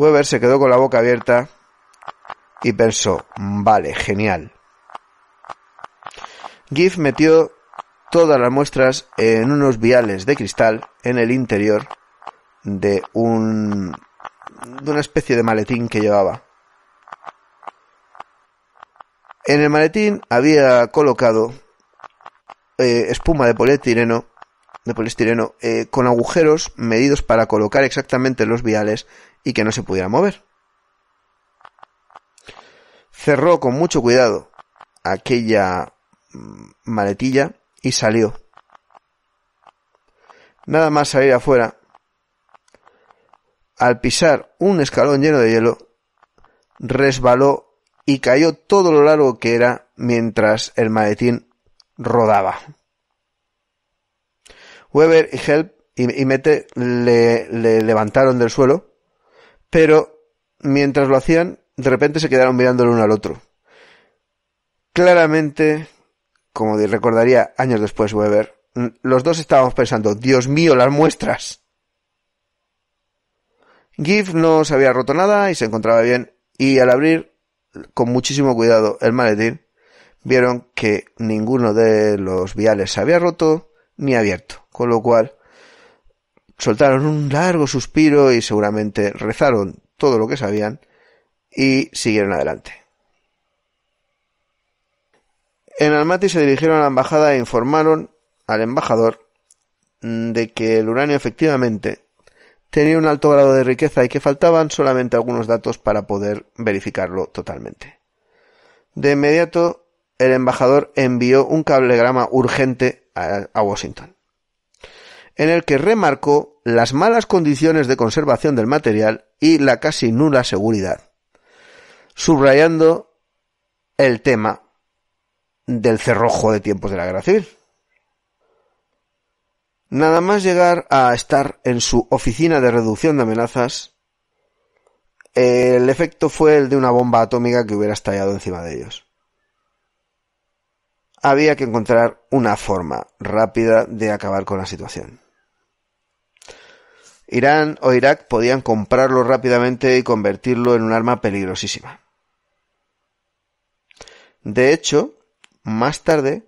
Weber se quedó con la boca abierta y pensó, vale, genial. Gif metió todas las muestras en unos viales de cristal en el interior de un de una especie de maletín que llevaba. En el maletín había colocado eh, espuma de polietileno de poliestireno eh, con agujeros medidos para colocar exactamente los viales y que no se pudiera mover. Cerró con mucho cuidado aquella mm, maletilla y salió. Nada más salir afuera, al pisar un escalón lleno de hielo, resbaló y cayó todo lo largo que era mientras el maletín rodaba. Weber y Help y, Mete le, le levantaron del suelo pero mientras lo hacían, de repente se quedaron mirando el uno al otro. Claramente, como recordaría años después Weber, los dos estábamos pensando, Dios mío, las muestras. Giff no se había roto nada y se encontraba bien, y al abrir con muchísimo cuidado el maletín, vieron que ninguno de los viales se había roto ni abierto, con lo cual soltaron un largo suspiro y seguramente rezaron todo lo que sabían y siguieron adelante. En Almaty se dirigieron a la embajada e informaron al embajador de que el uranio efectivamente tenía un alto grado de riqueza y que faltaban solamente algunos datos para poder verificarlo totalmente. De inmediato, el embajador envió un cablegrama urgente a, Washington en el que remarcó las malas condiciones de conservación del material y la casi nula seguridad, subrayando el tema del cerrojo de tiempos de la guerra civil. Nada más llegar a estar en su oficina de reducción de amenazas, el efecto fue el de una bomba atómica que hubiera estallado encima de ellos. Había que encontrar una forma rápida de acabar con la situación. Irán o Irak podían comprarlo rápidamente y convertirlo en un arma peligrosísima. De hecho, más tarde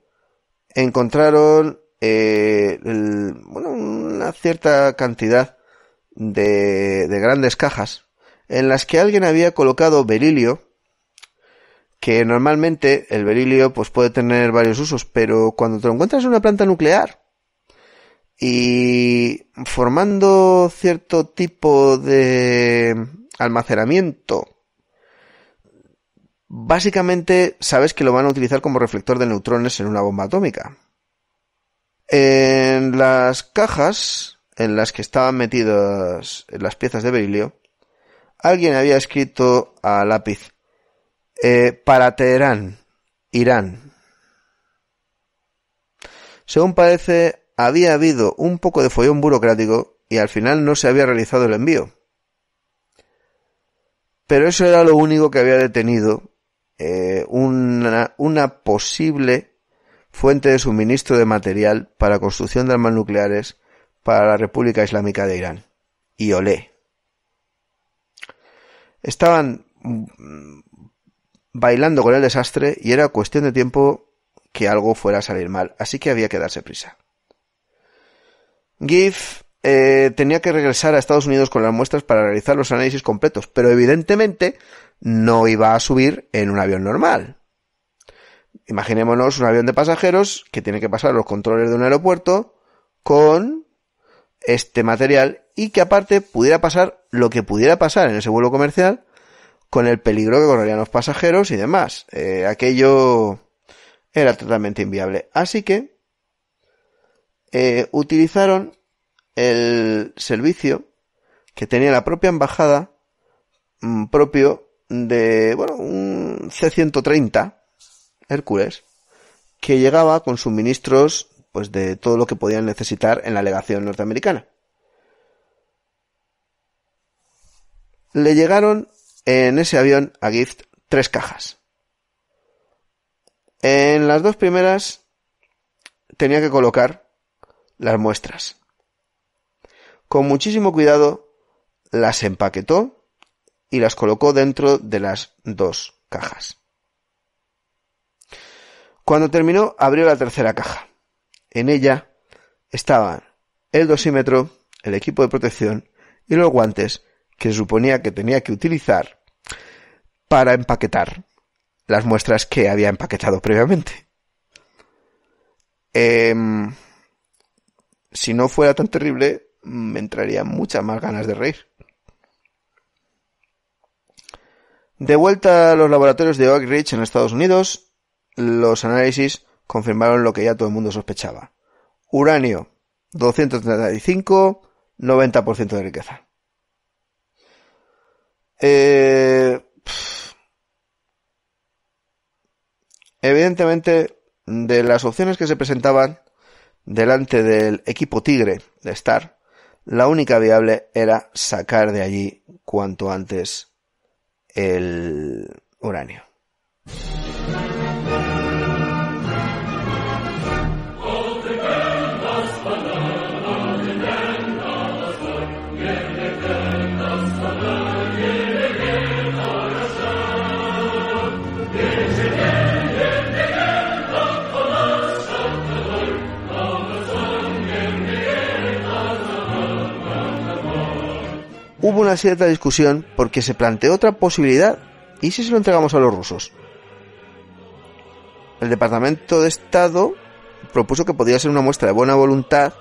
encontraron eh, una cierta cantidad de, grandes cajas en las que alguien había colocado berilio, que normalmente el berilio pues puede tener varios usos, pero cuando te lo encuentras en una planta nuclear, y formando cierto tipo de almacenamiento, básicamente sabes que lo van a utilizar como reflector de neutrones en una bomba atómica. En las cajas en las que estaban metidas las piezas de berilio, alguien había escrito a lápiz eh, para Teherán, Irán. Según parece, había habido un poco de follón burocrático y al final no se había realizado el envío. Pero eso era lo único que había detenido eh, una, una posible fuente de suministro de material para construcción de armas nucleares para la República Islámica de Irán. Y olé. Estaban mm, bailando con el desastre y era cuestión de tiempo que algo fuera a salir mal, así que había que darse prisa. GIF eh, tenía que regresar a Estados Unidos con las muestras para realizar los análisis completos, pero evidentemente no iba a subir en un avión normal. Imaginémonos un avión de pasajeros que tiene que pasar los controles de un aeropuerto con este material y que aparte pudiera pasar lo que pudiera pasar en ese vuelo comercial con el peligro que correrían los pasajeros y demás. Eh, aquello era totalmente inviable. Así que eh, utilizaron el servicio que tenía la propia embajada mm, propio de, bueno, un C-130 Hércules que llegaba con suministros pues de todo lo que podían necesitar en la legación norteamericana. Le llegaron en ese avión a Gift tres cajas. En las dos primeras tenía que colocar las muestras. Con muchísimo cuidado las empaquetó y las colocó dentro de las dos cajas. Cuando terminó, abrió la tercera caja. En ella estaban el dosímetro, el equipo de protección y los guantes que suponía que tenía que utilizar para empaquetar las muestras que había empaquetado previamente. Em, si no fuera tan terrible, me entraría muchas más ganas de reír. De vuelta a los laboratorios de Oak Ridge en Estados Unidos, los análisis confirmaron lo que ya todo el mundo sospechaba. Uranio 235, 90% de riqueza. Eh, Evidentemente, de las opciones que se presentaban, delante del equipo Tigre de Star, la única viable era sacar de allí cuanto antes el uranio. hubo una cierta discusión porque se planteó otra posibilidad. ¿Y si se lo entregamos a los rusos? El Departamento de Estado propuso que podría ser una muestra de buena voluntad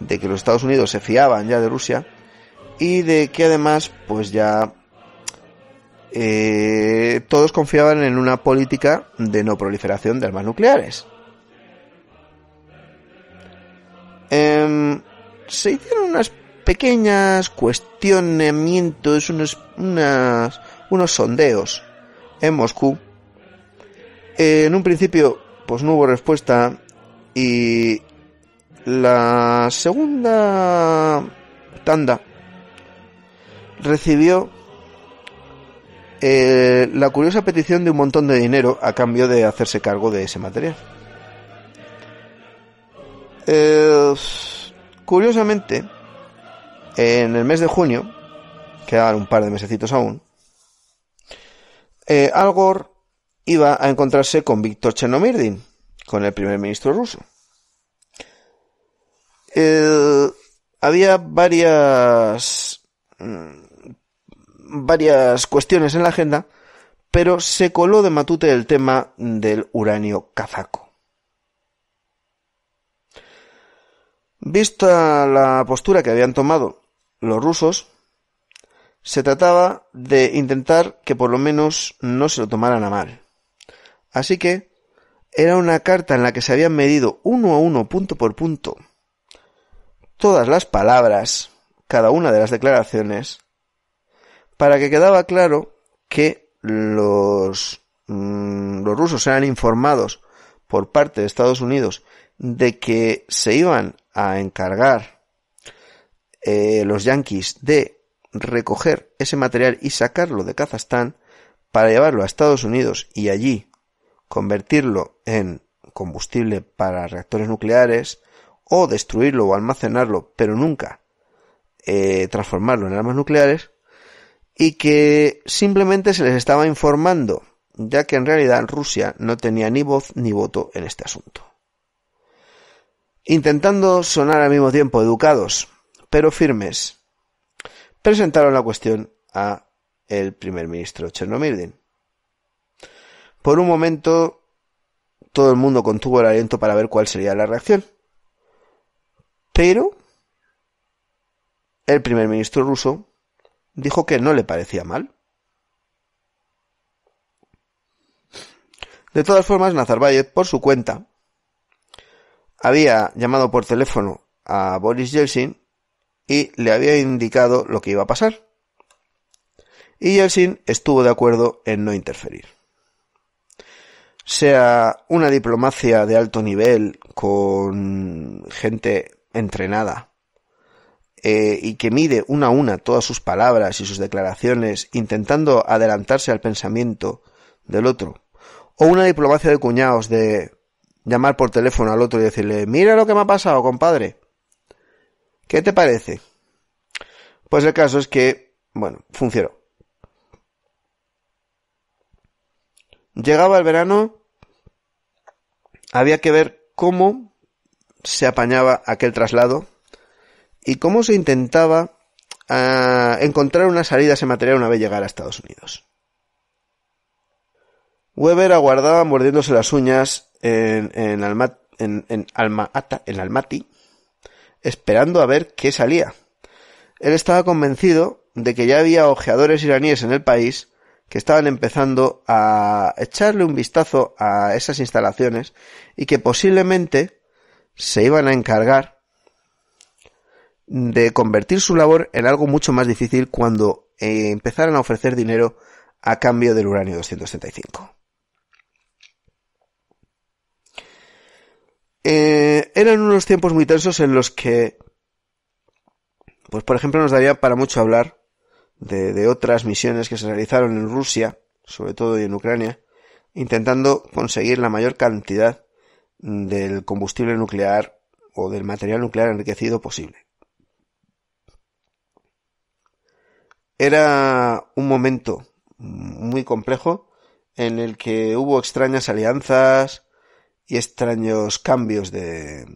de que los Estados Unidos se fiaban ya de Rusia y de que además pues ya eh, todos confiaban en una política de no proliferación de armas nucleares. Em, se hicieron unas pequeñas cuestionamientos, unos, sondeos en Moscú. Eh, en un principio, pues no hubo respuesta y la segunda tanda recibió eh, la curiosa petición de un montón de dinero a cambio de hacerse cargo de ese material. Eh, curiosamente, en el mes de junio, quedaban un par de mesecitos aún, eh, iba a encontrarse con Víctor Chernomyrdin, con el primer ministro ruso. había varias mm, varias cuestiones en la agenda, pero se coló de matute el tema del uranio kazaco. Vista la postura que habían tomado los rusos, se trataba de intentar que por lo menos no se lo tomaran a mal. Así que era una carta en la que se habían medido uno a uno, punto por punto, todas las palabras, cada una de las declaraciones, para que quedaba claro que los, mm, los rusos eran informados por parte de Estados Unidos de que se iban a encargar eh, los yanquis de recoger ese material y sacarlo de Kazajstán para llevarlo a Estados Unidos y allí convertirlo en combustible para reactores nucleares o destruirlo o almacenarlo, pero nunca eh, transformarlo en armas nucleares, y que simplemente se les estaba informando, ya que en realidad Rusia no tenía ni voz ni voto en este asunto. Intentando sonar al mismo tiempo educados, pero firmes, presentaron la cuestión a el primer ministro Chernomyrdin. Por un momento, todo el mundo contuvo el aliento para ver cuál sería la reacción. Pero el primer ministro ruso dijo que no le parecía mal. De todas formas, Nazarbayev, por su cuenta, había llamado por teléfono a Boris Yeltsin y le había indicado lo que iba a pasar. Y Yeltsin estuvo de acuerdo en no interferir. Sea una diplomacia de alto nivel con gente entrenada eh, y que mide una a una todas sus palabras y sus declaraciones intentando adelantarse al pensamiento del otro, o una diplomacia de cuñados de llamar por teléfono al otro y decirle, mira lo que me ha pasado, compadre, ¿Qué te parece? Pues el caso es que, bueno, funcionó. Llegaba el verano, había que ver cómo se apañaba aquel traslado y cómo se intentaba ah, encontrar una salida a ese material una vez llegara a Estados Unidos. Weber aguardaba mordiéndose las uñas en, en Almaty, esperando a ver qué salía. Él estaba convencido de que ya había ojeadores iraníes en el país que estaban empezando a echarle un vistazo a esas instalaciones y que posiblemente se iban a encargar de convertir su labor en algo mucho más difícil cuando eh, empezaran a ofrecer dinero a cambio del uranio 235. Eh, eran unos tiempos muy tensos en los que, pues por ejemplo, nos daría para mucho hablar de, de otras misiones que se realizaron en Rusia, sobre todo y en Ucrania, intentando conseguir la mayor cantidad del combustible nuclear o del material nuclear enriquecido posible. Era un momento muy complejo en el que hubo extrañas alianzas, y extraños cambios de,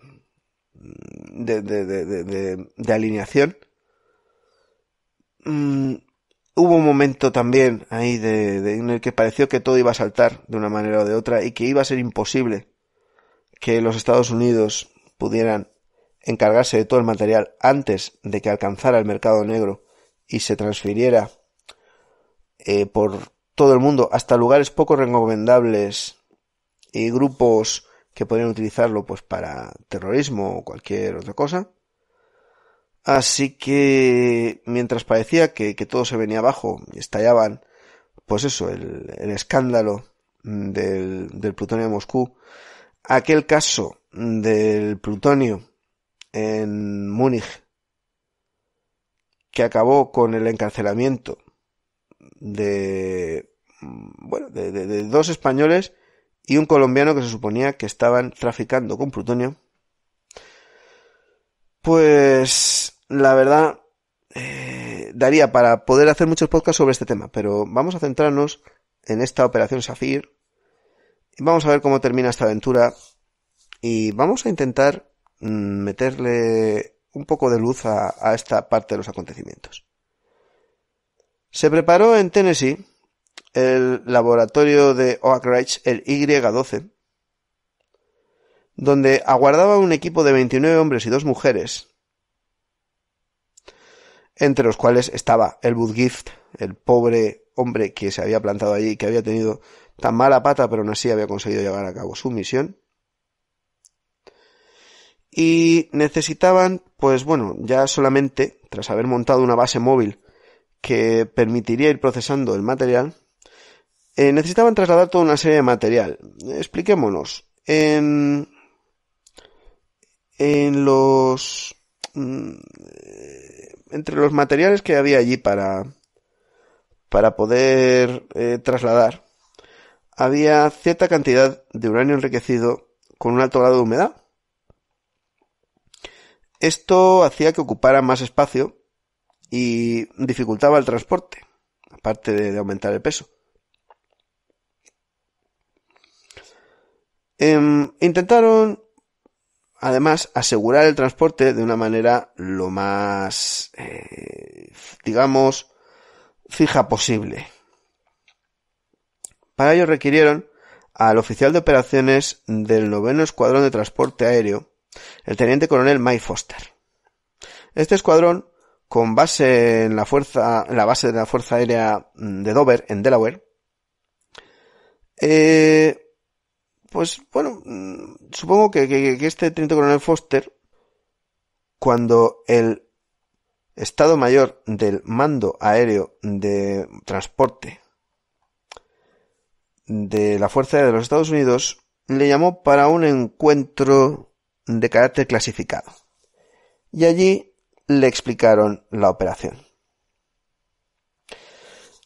de, de, de alineación. Mm, hubo un momento también ahí en el que pareció que todo iba a saltar de una manera o de otra y que iba a ser imposible que los Estados Unidos pudieran encargarse de todo el material antes de que alcanzara el mercado negro y se transfiriera eh, por todo el mundo hasta lugares poco recomendables y grupos que podrían utilizarlo pues para terrorismo o cualquier otra cosa. Así que mientras parecía que, todo se venía abajo y estallaban, pues eso, el, escándalo del, plutonio de Moscú, aquel caso del plutonio en Múnich que acabó con el encarcelamiento de bueno de dos españoles y un colombiano que se suponía que estaban traficando con plutonio, pues la verdad eh, daría para poder hacer muchos podcasts sobre este tema, pero vamos a centrarnos en esta operación Safir, y vamos a ver cómo termina esta aventura y vamos a intentar mm, meterle un poco de luz a esta parte de los acontecimientos. Se preparó en Tennessee el laboratorio de Oak Ridge... el Y-12, donde aguardaba un equipo de 29 hombres y dos mujeres, entre los cuales estaba el Budgift, el pobre hombre que se había plantado allí, que había tenido tan mala pata, pero aún así había conseguido llevar a cabo su misión. Y necesitaban, pues bueno, ya solamente, tras haber montado una base móvil que permitiría ir procesando el material, eh, necesitaban trasladar toda una serie de material. Expliquémonos. En, los. Mm, entre los materiales que había allí para, para poder eh, trasladar, había cierta cantidad de uranio enriquecido con un alto grado de humedad. Esto hacía que ocupara más espacio y dificultaba el transporte, aparte de aumentar el peso. Em, intentaron, además, asegurar el transporte de una manera lo más, eh, digamos, fija posible. Para ello requirieron al oficial de operaciones del noveno escuadrón de transporte aéreo, el teniente coronel Mike Foster. Este escuadrón, con base en la fuerza, en la base de la Fuerza Aérea de Dover, en Delaware, eh, pues bueno, mm, supongo que, este teniente coronel Foster, cuando el Estado Mayor del Mando Aéreo de Transporte de la Fuerza de los Estados Unidos le llamó para un encuentro de carácter clasificado. Y allí le explicaron la operación.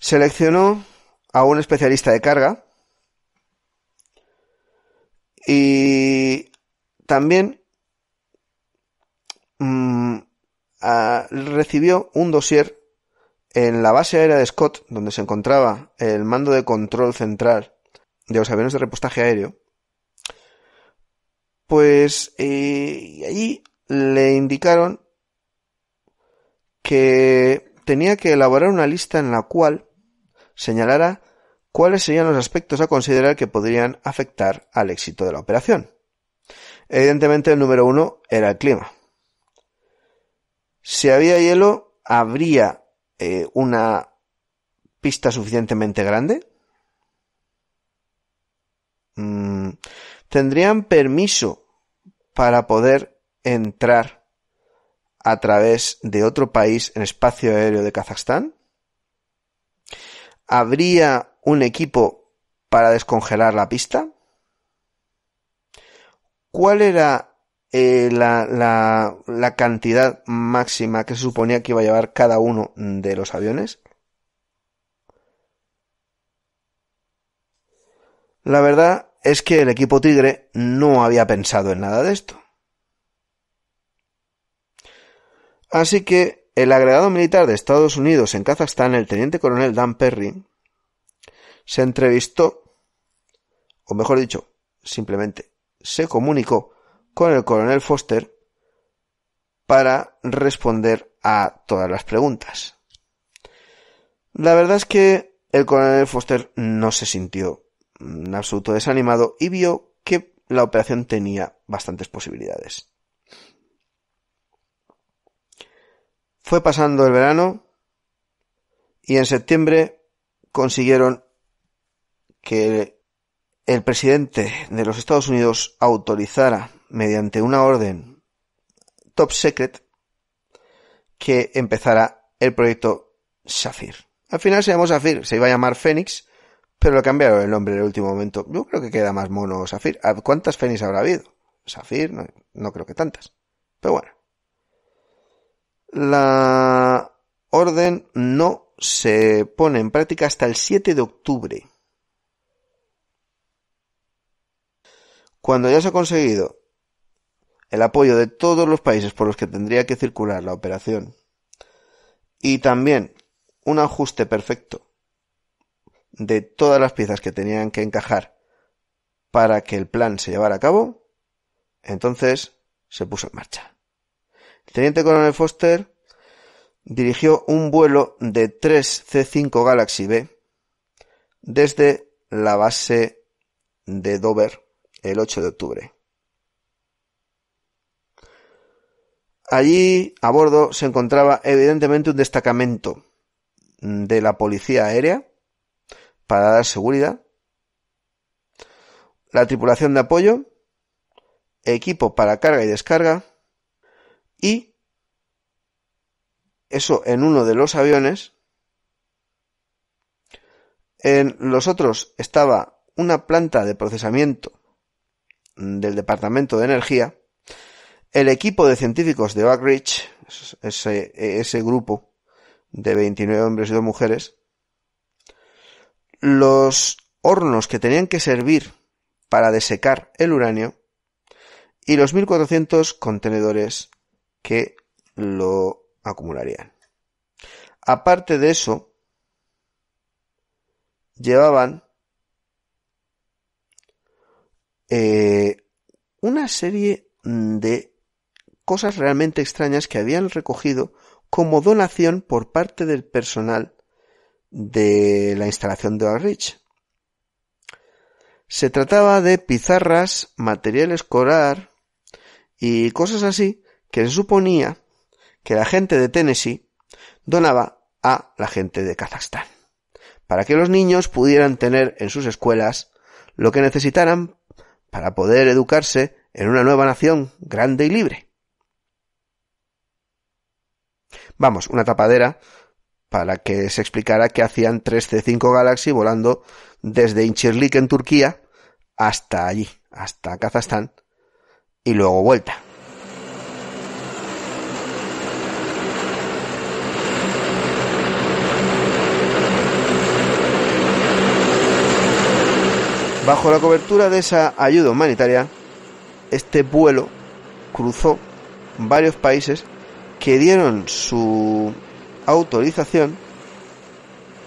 Seleccionó a un especialista de carga, y también mm, ah, recibió un dossier en la base aérea de Scott, donde se encontraba el mando de control central de los aviones de repostaje aéreo, pues eh, allí le indicaron que tenía que elaborar una lista en la cual señalara cuáles serían los aspectos a considerar que podrían afectar al éxito de la operación. Evidentemente el número uno era el clima. Si había hielo, habría eh, una pista suficientemente grande. Mm, ¿Tendrían permiso para poder entrar a través de otro país en espacio aéreo de Kazajstán? ¿Habría un equipo para descongelar la pista? ¿Cuál era eh, la, la cantidad máxima que se suponía que iba a llevar cada uno de los aviones? La verdad es que el equipo Tigre no había pensado en nada de esto. Así que el agregado militar de Estados Unidos en Kazajstán, el teniente coronel Dan Perry, se entrevistó, o mejor dicho, simplemente se comunicó con el coronel Foster para responder a todas las preguntas. La verdad es que el coronel Foster no se sintió en absoluto desanimado y vio que la operación tenía bastantes posibilidades. Fue pasando el verano y en septiembre consiguieron que el presidente de los Estados Unidos autorizara, mediante una orden top secret, que empezara el proyecto Safir. Al final se llamó Safir, se iba a llamar Fénix, pero lo cambiaron el nombre en el último momento. Yo creo que queda más mono Safir. Ah, ¿Cuántas Fénix habrá habido? Safir, no, no creo que tantas. Pero bueno. La orden no se pone en práctica hasta el 7 de octubre Cuando ya se ha conseguido el apoyo de todos los países por los que tendría que circular la operación y también un ajuste perfecto de todas las piezas que tenían que encajar para que el plan se llevara a cabo, entonces se puso en marcha. El teniente coronel Foster dirigió un vuelo de tres C5 Galaxy B desde la base de Dover el 8 de octubre. Allí, a bordo, se encontraba evidentemente un destacamento de la policía aérea para dar seguridad, la tripulación de apoyo, equipo para carga y descarga y eso en uno de los aviones. En los otros estaba una planta de procesamiento del Departamento de Energía, el equipo de científicos de Oak Ridge, ese, ese grupo de 29 hombres y dos mujeres, los hornos que tenían que servir para desecar el uranio y los 1400 contenedores que lo acumularían. Aparte de eso, llevaban eh, una serie mm, de cosas realmente extrañas que habían recogido como donación por parte del personal de la instalación de Ridge. Se trataba de pizarras, material escolar y cosas así que se suponía que la gente de Tennessee donaba a la gente de Kazajstán, para que los niños pudieran tener en sus escuelas lo que necesitaran para poder educarse en una nueva nación grande y libre. Vamos, una tapadera para que se explicara que hacían tres C5 Galaxy volando desde Incirlik en Turquía hasta allí, hasta Kazajstán, y luego vuelta. Bajo la cobertura de esa ayuda humanitaria, este vuelo cruzó varios países que dieron su autorización,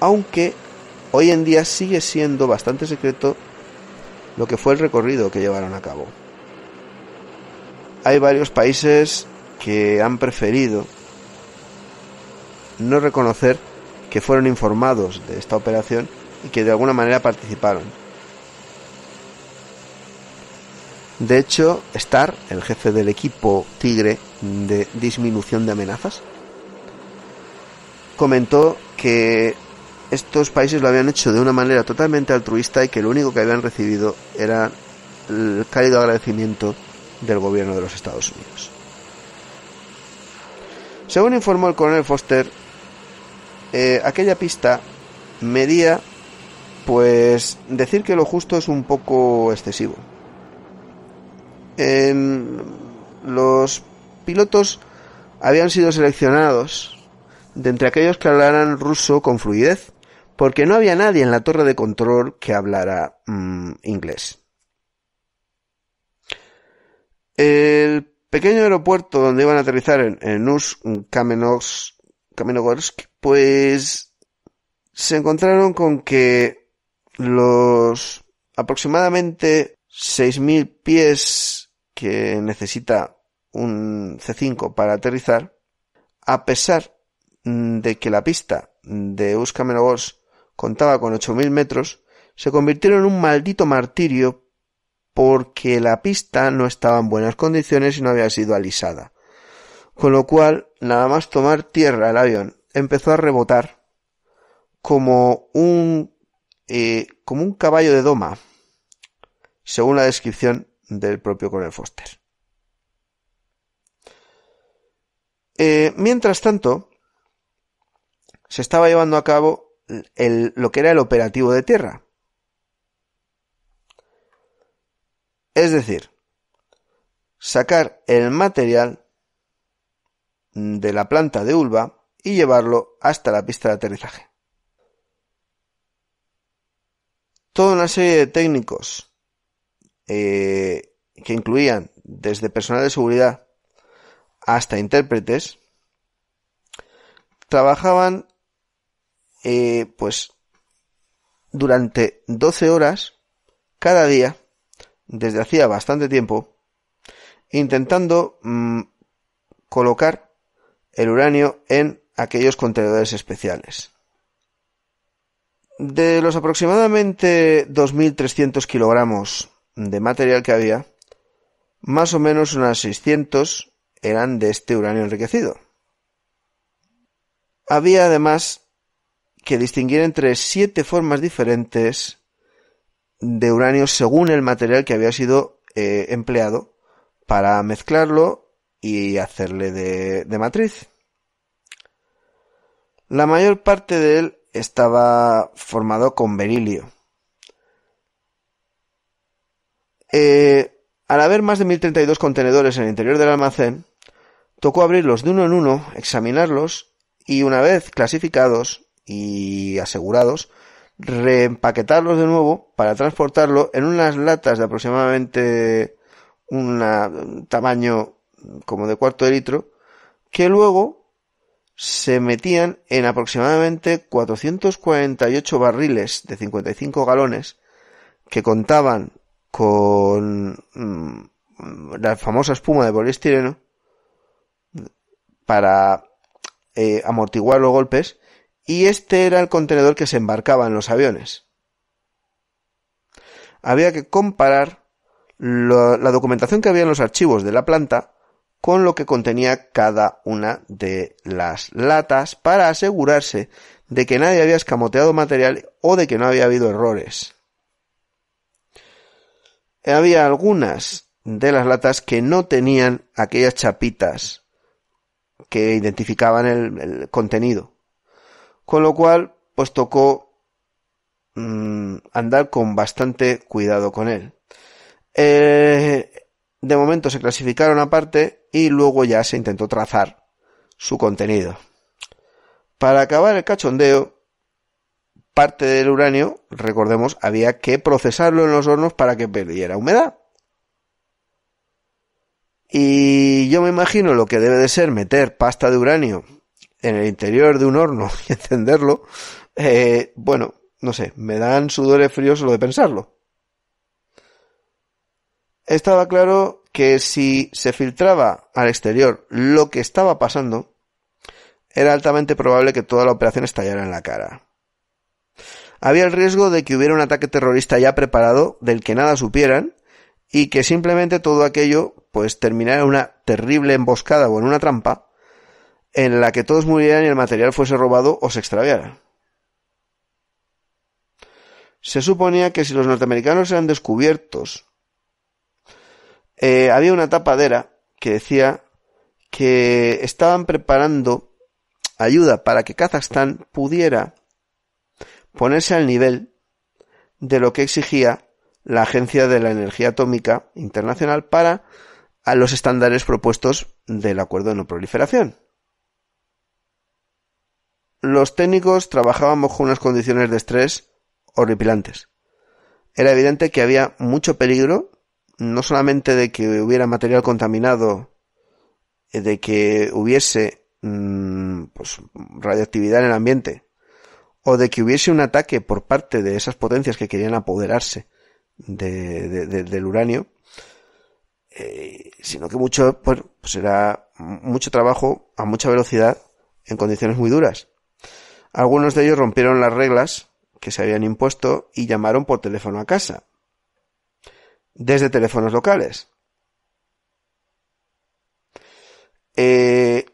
aunque hoy en día sigue siendo bastante secreto lo que fue el recorrido que llevaron a cabo. Hay varios países que han preferido no reconocer que fueron informados de esta operación y que de alguna manera participaron De hecho, Starr, el jefe del equipo Tigre de disminución de amenazas, comentó que estos países lo habían hecho de una manera totalmente altruista y que lo único que habían recibido era el cálido agradecimiento del gobierno de los Estados Unidos. Según informó el coronel Foster, eh, aquella pista medía, pues decir que lo justo es un poco excesivo en em, los pilotos habían sido seleccionados de entre aquellos que hablaran ruso con fluidez, porque no había nadie en la torre de control que hablara mm, inglés. El pequeño aeropuerto donde iban a aterrizar en, en pues se encontraron con que los aproximadamente 6.000 pies que necesita un C5 para aterrizar, a pesar mm, de que la pista de Euskamelogos contaba con 8.000 metros, se convirtieron en un maldito martirio porque la pista no estaba en buenas condiciones y no había sido alisada. Con lo cual, nada más tomar tierra el avión, empezó a rebotar como un, eh, como un caballo de doma, según la descripción del propio Corel Foster. Eh, mientras tanto, se estaba llevando a cabo lo que era el operativo de tierra. Es decir, sacar el material de la planta de Ulva y llevarlo hasta la pista de aterrizaje. Toda una serie de técnicos eh, que incluían desde personal de seguridad hasta intérpretes, trabajaban eh, pues durante 12 horas cada día, desde hacía bastante tiempo, intentando mm, colocar el uranio en aquellos contenedores especiales. De los aproximadamente 2.300 kilogramos de material que había, más o menos unas 600 eran de este uranio enriquecido. Había además que distinguir entre siete formas diferentes de uranio según el material que había sido eh, empleado para mezclarlo y hacerle de, de matriz. La mayor parte de él estaba formado con berilio, Eh, al haber más de 1032 contenedores en el interior del almacén, tocó abrirlos de uno en uno, examinarlos y una vez clasificados y asegurados, reempaquetarlos de nuevo para transportarlo en unas latas de aproximadamente un tamaño como de cuarto de litro, que luego se metían en aproximadamente 448 barriles de 55 galones que contaban con mm, la famosa espuma de poliestireno para eh, amortiguar los golpes y este era el contenedor que se embarcaba en los aviones. Había que comparar la documentación que había en los archivos de la planta con lo que contenía cada una de las latas para asegurarse de que nadie había escamoteado material o de que no había habido errores había algunas de las latas que no tenían aquellas chapitas que identificaban el, contenido. Con lo cual, pues tocó mm, andar con bastante cuidado con él. Eh, de momento se clasificaron aparte y luego ya se intentó trazar su contenido. Para acabar el cachondeo, parte del uranio, recordemos, había que procesarlo en los hornos para que perdiera humedad. Y yo me imagino lo que debe de ser meter pasta de uranio en el interior de un horno y encenderlo. Eh, bueno, no sé, me dan sudores fríos lo de pensarlo. Estaba claro que si se filtraba al exterior lo que estaba pasando, era altamente probable que toda la operación estallara en la cara había el riesgo de que hubiera un ataque terrorista ya preparado, del que nada supieran, y que simplemente todo aquello pues terminara en una terrible emboscada o en una trampa en la que todos murieran y el material fuese robado o se extraviara. Se suponía que si los norteamericanos eran descubiertos, eh, había una tapadera que decía que estaban preparando ayuda para que Kazajstán pudiera ponerse al nivel de lo que exigía la Agencia de la Energía Atómica Internacional para a los estándares propuestos del Acuerdo de No Proliferación. Los técnicos trabajábamos bajo unas condiciones de estrés horripilantes. Era evidente que había mucho peligro, no solamente de que hubiera material contaminado, eh, de que hubiese mm, pues, radioactividad en el ambiente, o de que hubiese un ataque por parte de esas potencias que querían apoderarse del uranio, eh, sino que mucho, pues era mucho trabajo a mucha velocidad en condiciones muy duras. Algunos de ellos rompieron las reglas que se habían impuesto y llamaron por teléfono a casa, desde teléfonos locales. Eh,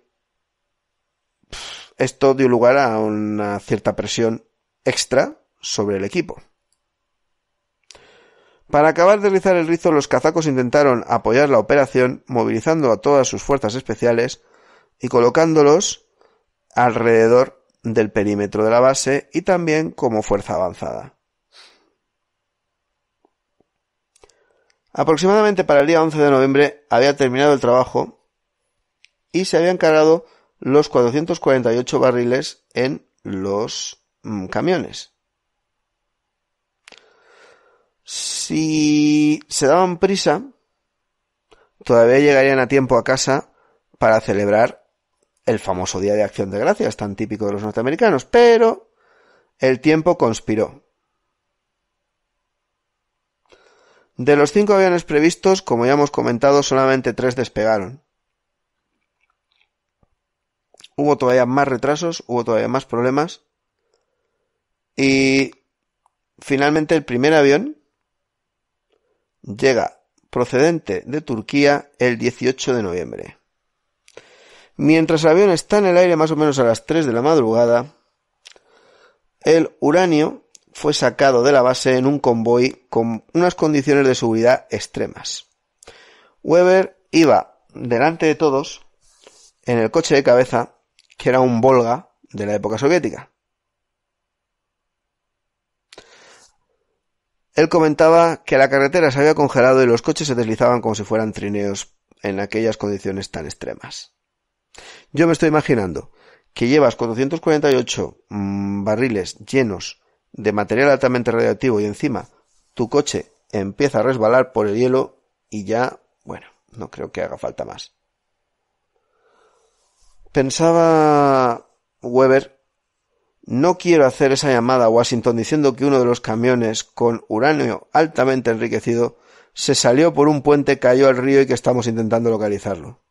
esto dio lugar a una cierta presión extra sobre el equipo. Para acabar de rizar el rizo, los kazacos intentaron apoyar la operación movilizando a todas sus fuerzas especiales y colocándolos alrededor del perímetro de la base y también como fuerza avanzada. Aproximadamente para el día 11 de noviembre había terminado el trabajo y se había encargado los 448 barriles en los mm, camiones. Si se daban prisa, todavía llegarían a tiempo a casa para celebrar el famoso Día de Acción de Gracias, tan típico de los norteamericanos, pero el tiempo conspiró. De los cinco aviones previstos, como ya hemos comentado, solamente tres despegaron hubo todavía más retrasos, hubo todavía más problemas. Y finalmente el primer avión llega procedente de Turquía el 18 de noviembre. Mientras el avión está en el aire más o menos a las 3 de la madrugada, el uranio fue sacado de la base en un convoy con unas condiciones de seguridad extremas. Weber iba delante de todos en el coche de cabeza que era un Volga de la época soviética. Él comentaba que la carretera se había congelado y los coches se deslizaban como si fueran trineos en aquellas condiciones tan extremas. Yo me estoy imaginando que llevas 448 mm, barriles llenos de material altamente radioactivo y encima tu coche empieza a resbalar por el hielo y ya, bueno, no creo que haga falta más. Pensaba Weber, no quiero hacer esa llamada a Washington diciendo que uno de los camiones con uranio altamente enriquecido se salió por un puente, cayó al río y que estamos intentando localizarlo.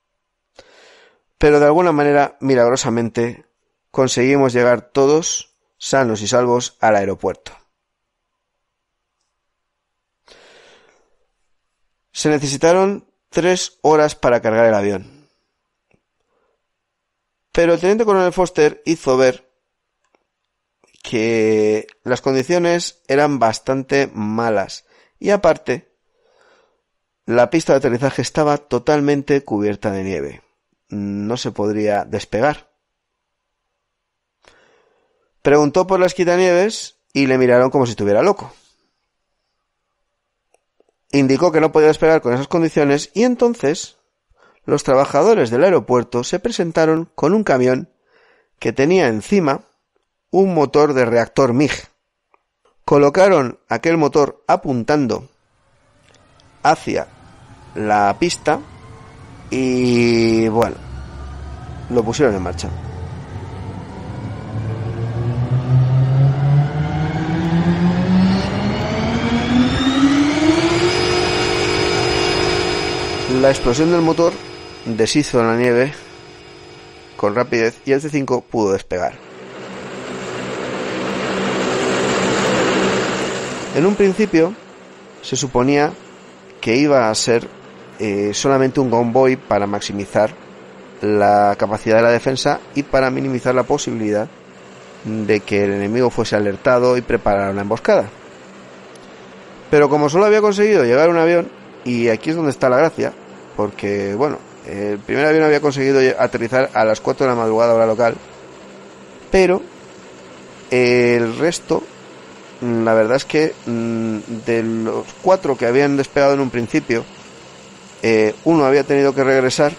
Pero de alguna manera, milagrosamente, conseguimos llegar todos, sanos y salvos, al aeropuerto. Se necesitaron tres horas para cargar el avión. Pero el teniente coronel Foster hizo ver que las condiciones eran bastante malas y aparte la pista de aterrizaje estaba totalmente cubierta de nieve. No se podría despegar. Preguntó por las quitanieves y le miraron como si estuviera loco. Indicó que no podía despegar con esas condiciones y entonces los trabajadores del aeropuerto se presentaron con un camión que tenía encima un motor de reactor MIG. Colocaron aquel motor apuntando hacia la pista y bueno, lo pusieron en marcha. La explosión del motor deshizo la nieve con rapidez y el C5 pudo despegar. En un principio se suponía que iba a ser eh, solamente un convoy para maximizar la capacidad de la defensa y para minimizar la posibilidad de que el enemigo fuese alertado y preparara una emboscada. Pero como solo había conseguido llegar un avión, y aquí es donde está la gracia, porque bueno, el eh, primer avión había conseguido aterrizar a las 4 de la madrugada hora local, pero el resto, mm, la verdad es que mm, de los cuatro que habían despegado en un principio, eh, uno había tenido que regresar,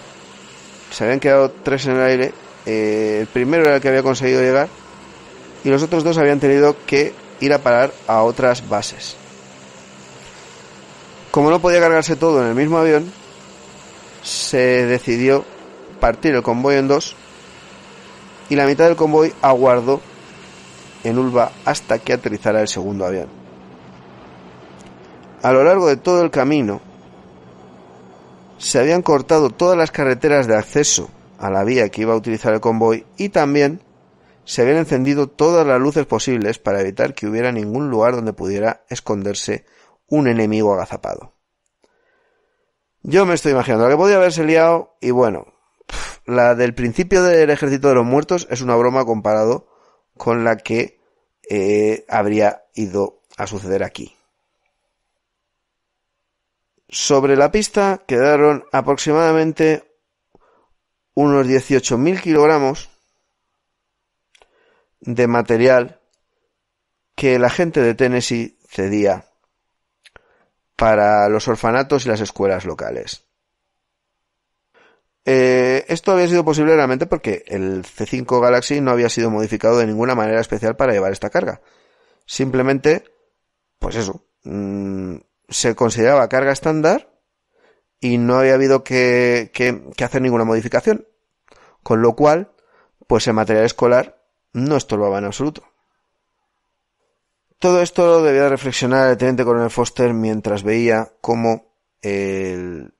se habían quedado tres en el aire, eh, el primero era el que había conseguido llegar y los otros dos habían tenido que ir a parar a otras bases. Como no podía cargarse todo en el mismo avión, se decidió partir el convoy en dos y la mitad del convoy aguardó en Ulva hasta que aterrizara el segundo avión. A lo largo de todo el camino se habían cortado todas las carreteras de acceso a la vía que iba a utilizar el convoy y también se habían encendido todas las luces posibles para evitar que hubiera ningún lugar donde pudiera esconderse un enemigo agazapado. Yo me estoy imaginando que podía haberse liado y bueno, la del principio del ejército de los muertos es una broma comparado con la que eh, habría ido a suceder aquí. Sobre la pista quedaron aproximadamente unos 18.000 kilogramos de material que la gente de Tennessee cedía para los orfanatos y las escuelas locales. Eh, esto había sido posible realmente porque el C5 Galaxy no había sido modificado de ninguna manera especial para llevar esta carga. Simplemente, pues eso, mm, se consideraba carga estándar y no había habido que, que, hacer ninguna modificación. Con lo cual, pues el material escolar no estorbaba en absoluto. Todo esto lo debía reflexionar el teniente coronel Foster mientras veía cómo el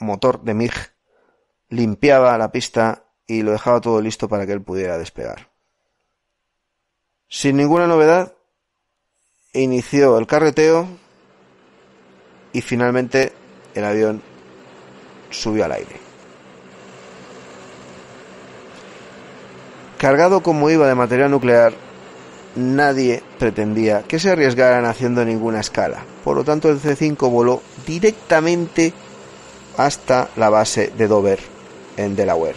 motor de Mig limpiaba la pista y lo dejaba todo listo para que él pudiera despegar. Sin ninguna novedad, inició el carreteo y finalmente el avión subió al aire. Cargado como iba de material nuclear, nadie pretendía que se arriesgaran haciendo ninguna escala. Por lo tanto, el C-5 voló directamente hasta la base de Dover, en Delaware.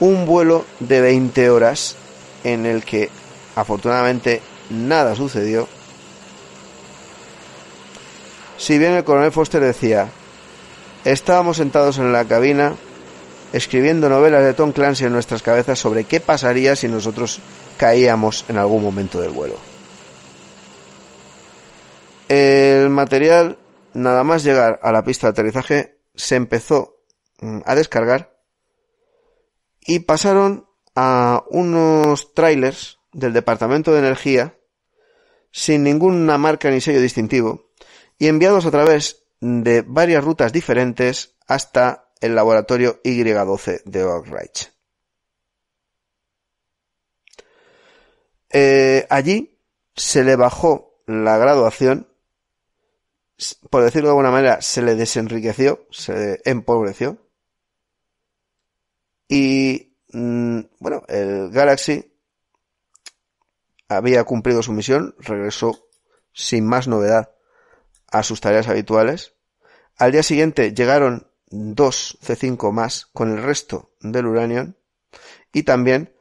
Un vuelo de 20 horas en el que afortunadamente nada sucedió. Si bien el coronel Foster decía, estábamos sentados en la cabina escribiendo novelas de Tom Clancy en nuestras cabezas sobre qué pasaría si nosotros caíamos en algún momento del vuelo. El material, nada más llegar a la pista de aterrizaje, se empezó mm, a descargar y pasaron a unos trailers del Departamento de Energía sin ninguna marca ni sello distintivo y enviados a través de varias rutas diferentes hasta el laboratorio Y-12 de Oak Ridge. Eh, allí se le bajó la graduación, por decirlo de alguna manera, se le desenriqueció, se empobreció. Y mm, bueno, el Galaxy había cumplido su misión, regresó sin más novedad a sus tareas habituales. Al día siguiente llegaron dos C5 más con el resto del Uranion y también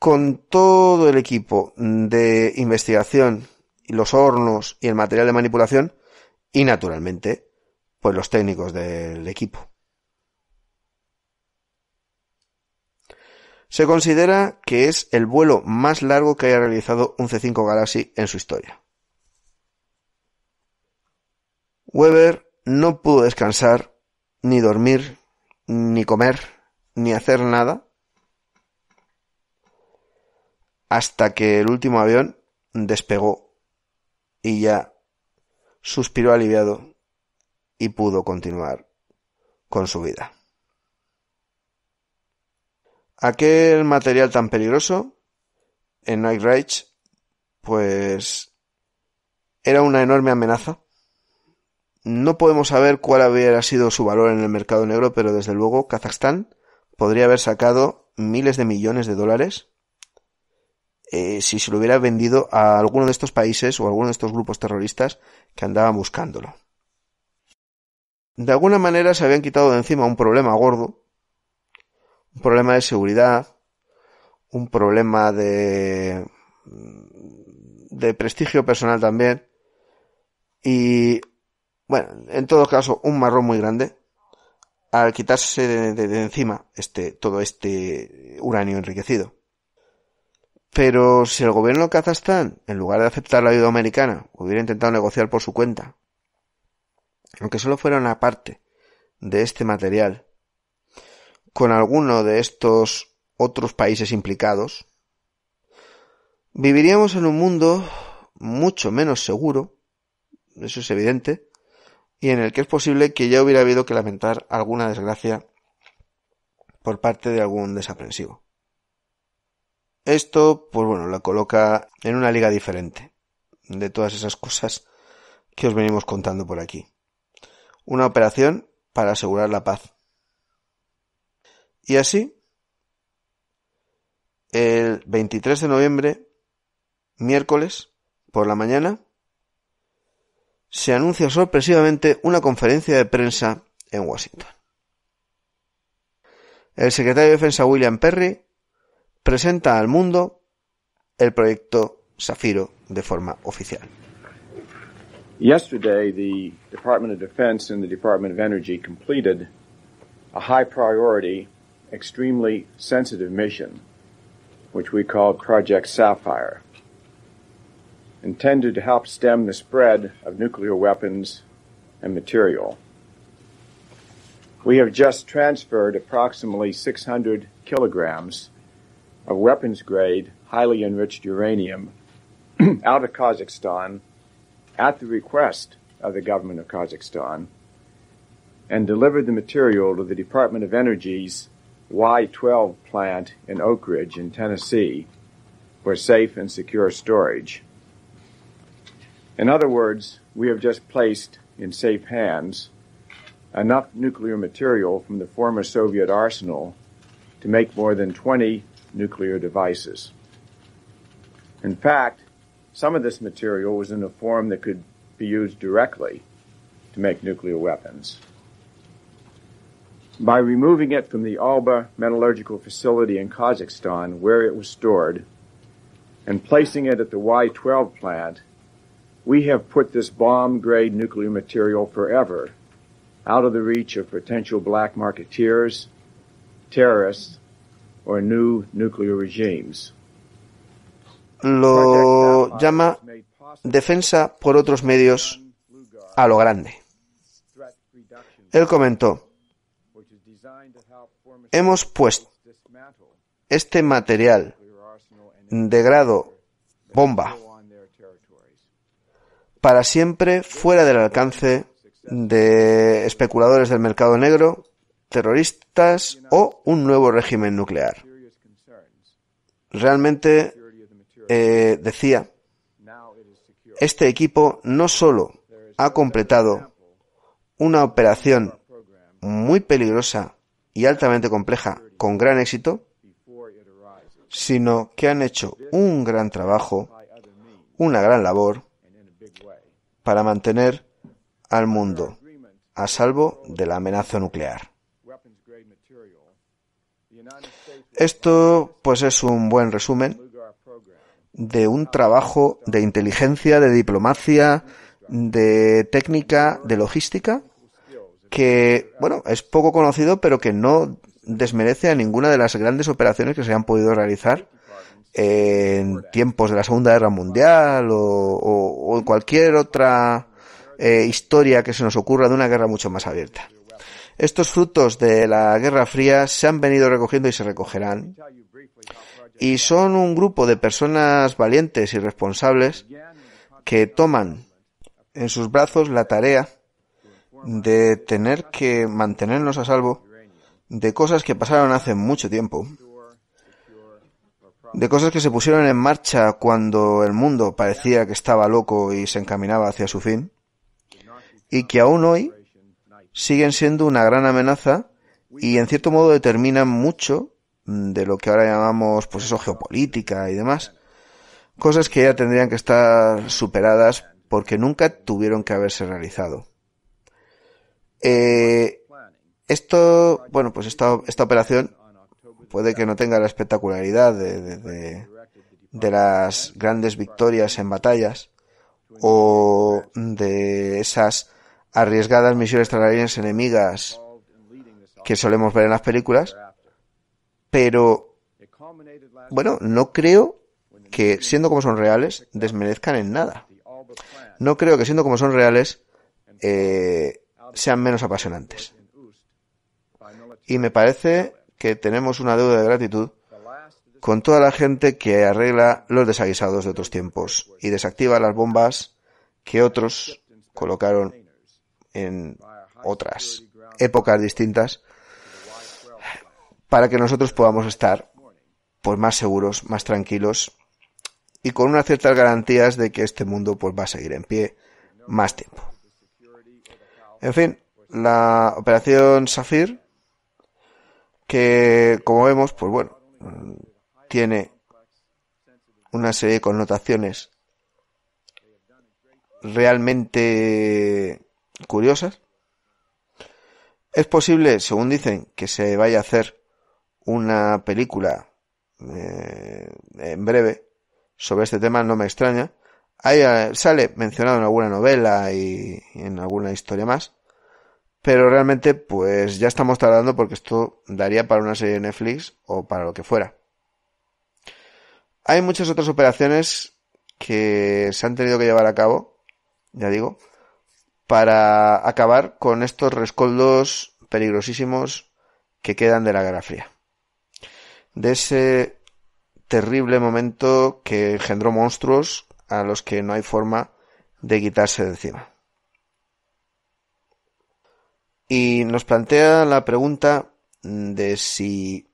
con todo el equipo de investigación los hornos y el material de manipulación y naturalmente pues los técnicos del equipo. Se considera que es el vuelo más largo que haya realizado un C5 Galaxy en su historia. Weber no pudo descansar, ni dormir, ni comer, ni hacer nada hasta que el último avión despegó y ya suspiró aliviado y pudo continuar con su vida. Aquel material tan peligroso en Night Rage, pues era una enorme amenaza. No podemos saber cuál hubiera sido su valor en el mercado negro, pero desde luego Kazajstán podría haber sacado miles de millones de dólares eh, si se lo hubiera vendido a alguno de estos países o a alguno de estos grupos terroristas que andaban buscándolo. De alguna manera se habían quitado de encima un problema gordo, un problema de seguridad, un problema de, de prestigio personal también, y bueno, en todo caso, un marrón muy grande al quitarse de, de encima este, todo este uranio enriquecido. Pero si el gobierno de Kazajstán, en lugar de aceptar la ayuda americana, hubiera intentado negociar por su cuenta, aunque solo fuera una parte de este material, con alguno de estos otros países implicados, viviríamos en un mundo mucho menos seguro, eso es evidente, y en el que es posible que ya hubiera habido que lamentar alguna desgracia por parte de algún desaprensivo. Esto, pues bueno, la coloca en una liga diferente de todas esas cosas que os venimos contando por aquí. Una operación para asegurar la paz. Y así, el 23 de noviembre, miércoles, por la mañana, se anuncia sorpresivamente una conferencia de prensa en Washington. El secretario de Defensa William Perry presenta al mundo el proyecto Zafiro de forma oficial. Yesterday, the Department of Defense and the Department of Energy completed a high priority, extremely sensitive mission, which we called Project Sapphire, intended to help stem the spread of nuclear weapons and material. We have just transferred approximately 600 kilograms of weapons grade, highly enriched uranium out of Kazakhstan at the request of the government of Kazakhstan and delivered the material to the Department of Energy's Y 12 plant in Oak Ridge in Tennessee for safe and secure storage. In other words, we have just placed in safe hands enough nuclear material from the former Soviet arsenal to make more than 20 nuclear devices. In fact, some of this material was in a form that could be used directly to make nuclear weapons. By removing it from the Alba metallurgical facility in Kazakhstan, where it was stored, and placing it at the Y 12 plant, we have put this bomb grade nuclear material forever out of the reach of potential black marketeers, terrorists, Lo llama defensa por otros medios a lo grande. Él comentó, hemos puesto este material de grado bomba para siempre fuera del alcance de especuladores del mercado negro terroristas o un nuevo régimen nuclear. Realmente eh, decía, este equipo no solo ha completado una operación muy peligrosa y altamente compleja con gran éxito, sino que han hecho un gran trabajo, una gran labor para mantener al mundo a salvo de la amenaza nuclear. Esto pues es un buen resumen de un trabajo de inteligencia, de diplomacia, de técnica, de logística, que, bueno, es poco conocido, pero que no desmerece a ninguna de las grandes operaciones que se han podido realizar en tiempos de la Segunda Guerra Mundial o, cualquier otra eh, historia que se nos ocurra de una guerra mucho más abierta. Estos frutos de la Guerra Fría se han venido recogiendo y se recogerán. Y son un grupo de personas valientes y responsables que toman en sus brazos la tarea de tener que mantenernos a salvo de cosas que pasaron hace mucho tiempo, de cosas que se pusieron en marcha cuando el mundo parecía que estaba loco y se encaminaba hacia su fin, y que aún hoy siguen siendo una gran amenaza y en cierto modo determinan mucho mm, de lo que ahora llamamos pues eso geopolítica y demás. Cosas que ya tendrían que estar superadas porque nunca tuvieron que haberse realizado. Eh, esto, bueno, pues esta, esta operación puede que no tenga la espectacularidad de, de, de las grandes victorias en batallas o de esas arriesgadas misiones transarias enemigas que solemos ver en las películas, pero bueno, no creo que siendo como son reales desmerezcan en nada. No creo que siendo como son reales eh, sean menos apasionantes. Y me parece que tenemos una deuda de gratitud con toda la gente que arregla los desaguisados de otros tiempos y desactiva las bombas que otros colocaron en otras épocas distintas para que nosotros podamos estar pues más seguros, más tranquilos y con unas ciertas garantías de que este mundo pues va a seguir en pie más tiempo. En fin, la operación Safir que como vemos pues bueno, tiene una serie de connotaciones realmente curiosas. Es posible, según dicen, que se vaya a hacer una película eh, en breve sobre este tema, no me extraña. Ahí eh, sale mencionado en alguna novela y en alguna historia más. Pero realmente, pues ya estamos tardando porque esto daría para una serie de Netflix o para lo que fuera. Hay muchas otras operaciones que se han tenido que llevar a cabo, ya digo, para acabar con estos rescoldos peligrosísimos que quedan de la Guerra Fría. De ese terrible momento que engendró monstruos a los que no hay forma de quitarse de encima. Y nos plantea la pregunta de si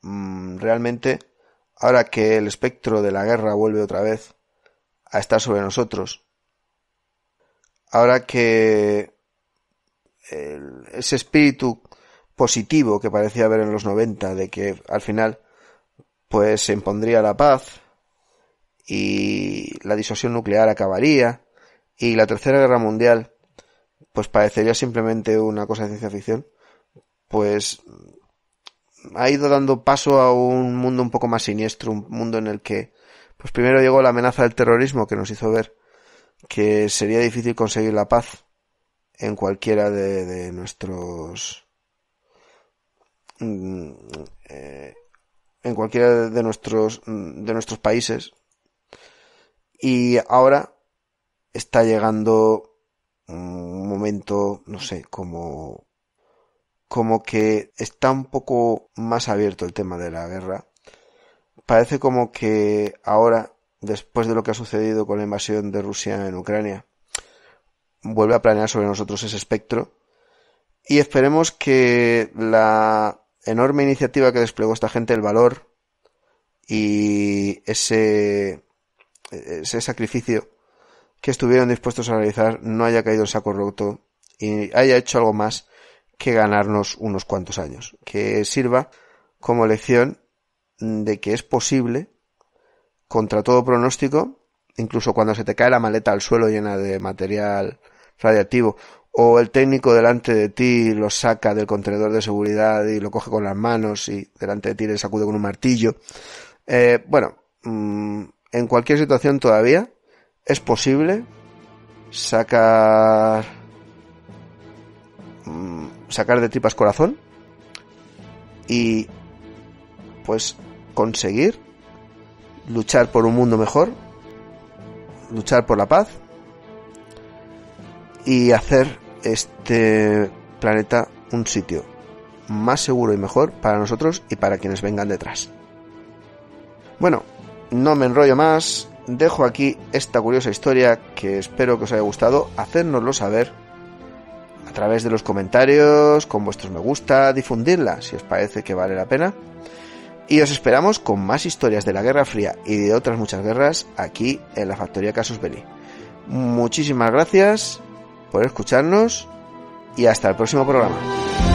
mm, realmente, ahora que el espectro de la guerra vuelve otra vez a estar sobre nosotros, ahora que ese espíritu positivo que parecía haber en los 90, de que al final pues se impondría la paz y la disuasión nuclear acabaría y la tercera guerra mundial pues parecería simplemente una cosa de ciencia ficción, pues ha ido dando paso a un mundo un poco más siniestro, un mundo en el que pues primero llegó la amenaza del terrorismo que nos hizo ver que sería difícil conseguir la paz en cualquiera de, nuestros mm, eh, en cualquiera de nuestros mm, de nuestros países y ahora está llegando un momento no sé como como que está un poco más abierto el tema de la guerra parece como que ahora después de lo que ha sucedido con la invasión de Rusia en Ucrania, vuelve a planear sobre nosotros ese espectro y esperemos que la enorme iniciativa que desplegó esta gente, el valor y ese, ese sacrificio que estuvieron dispuestos a realizar no haya caído el saco roto y haya hecho algo más que ganarnos unos cuantos años. Que sirva como lección de que es posible contra todo pronóstico, incluso cuando se te cae la maleta al suelo llena de material radiactivo, o el técnico delante de ti lo saca del contenedor de seguridad y lo coge con las manos y delante de ti le sacude con un martillo. Eh, bueno, mm, en cualquier situación todavía es posible sacar mm, sacar de tripas corazón y pues conseguir luchar por un mundo mejor, luchar por la paz y hacer este planeta un sitio más seguro y mejor para nosotros y para quienes vengan detrás. Bueno, no me enrollo más, dejo aquí esta curiosa historia que espero que os haya gustado, hacérnoslo saber a través de los comentarios, con vuestros me gusta, difundirla si os parece que vale la pena y os esperamos con más historias de la Guerra Fría y de otras muchas guerras aquí en la Factoría Casus Belli. Muchísimas gracias por escucharnos y hasta el próximo programa.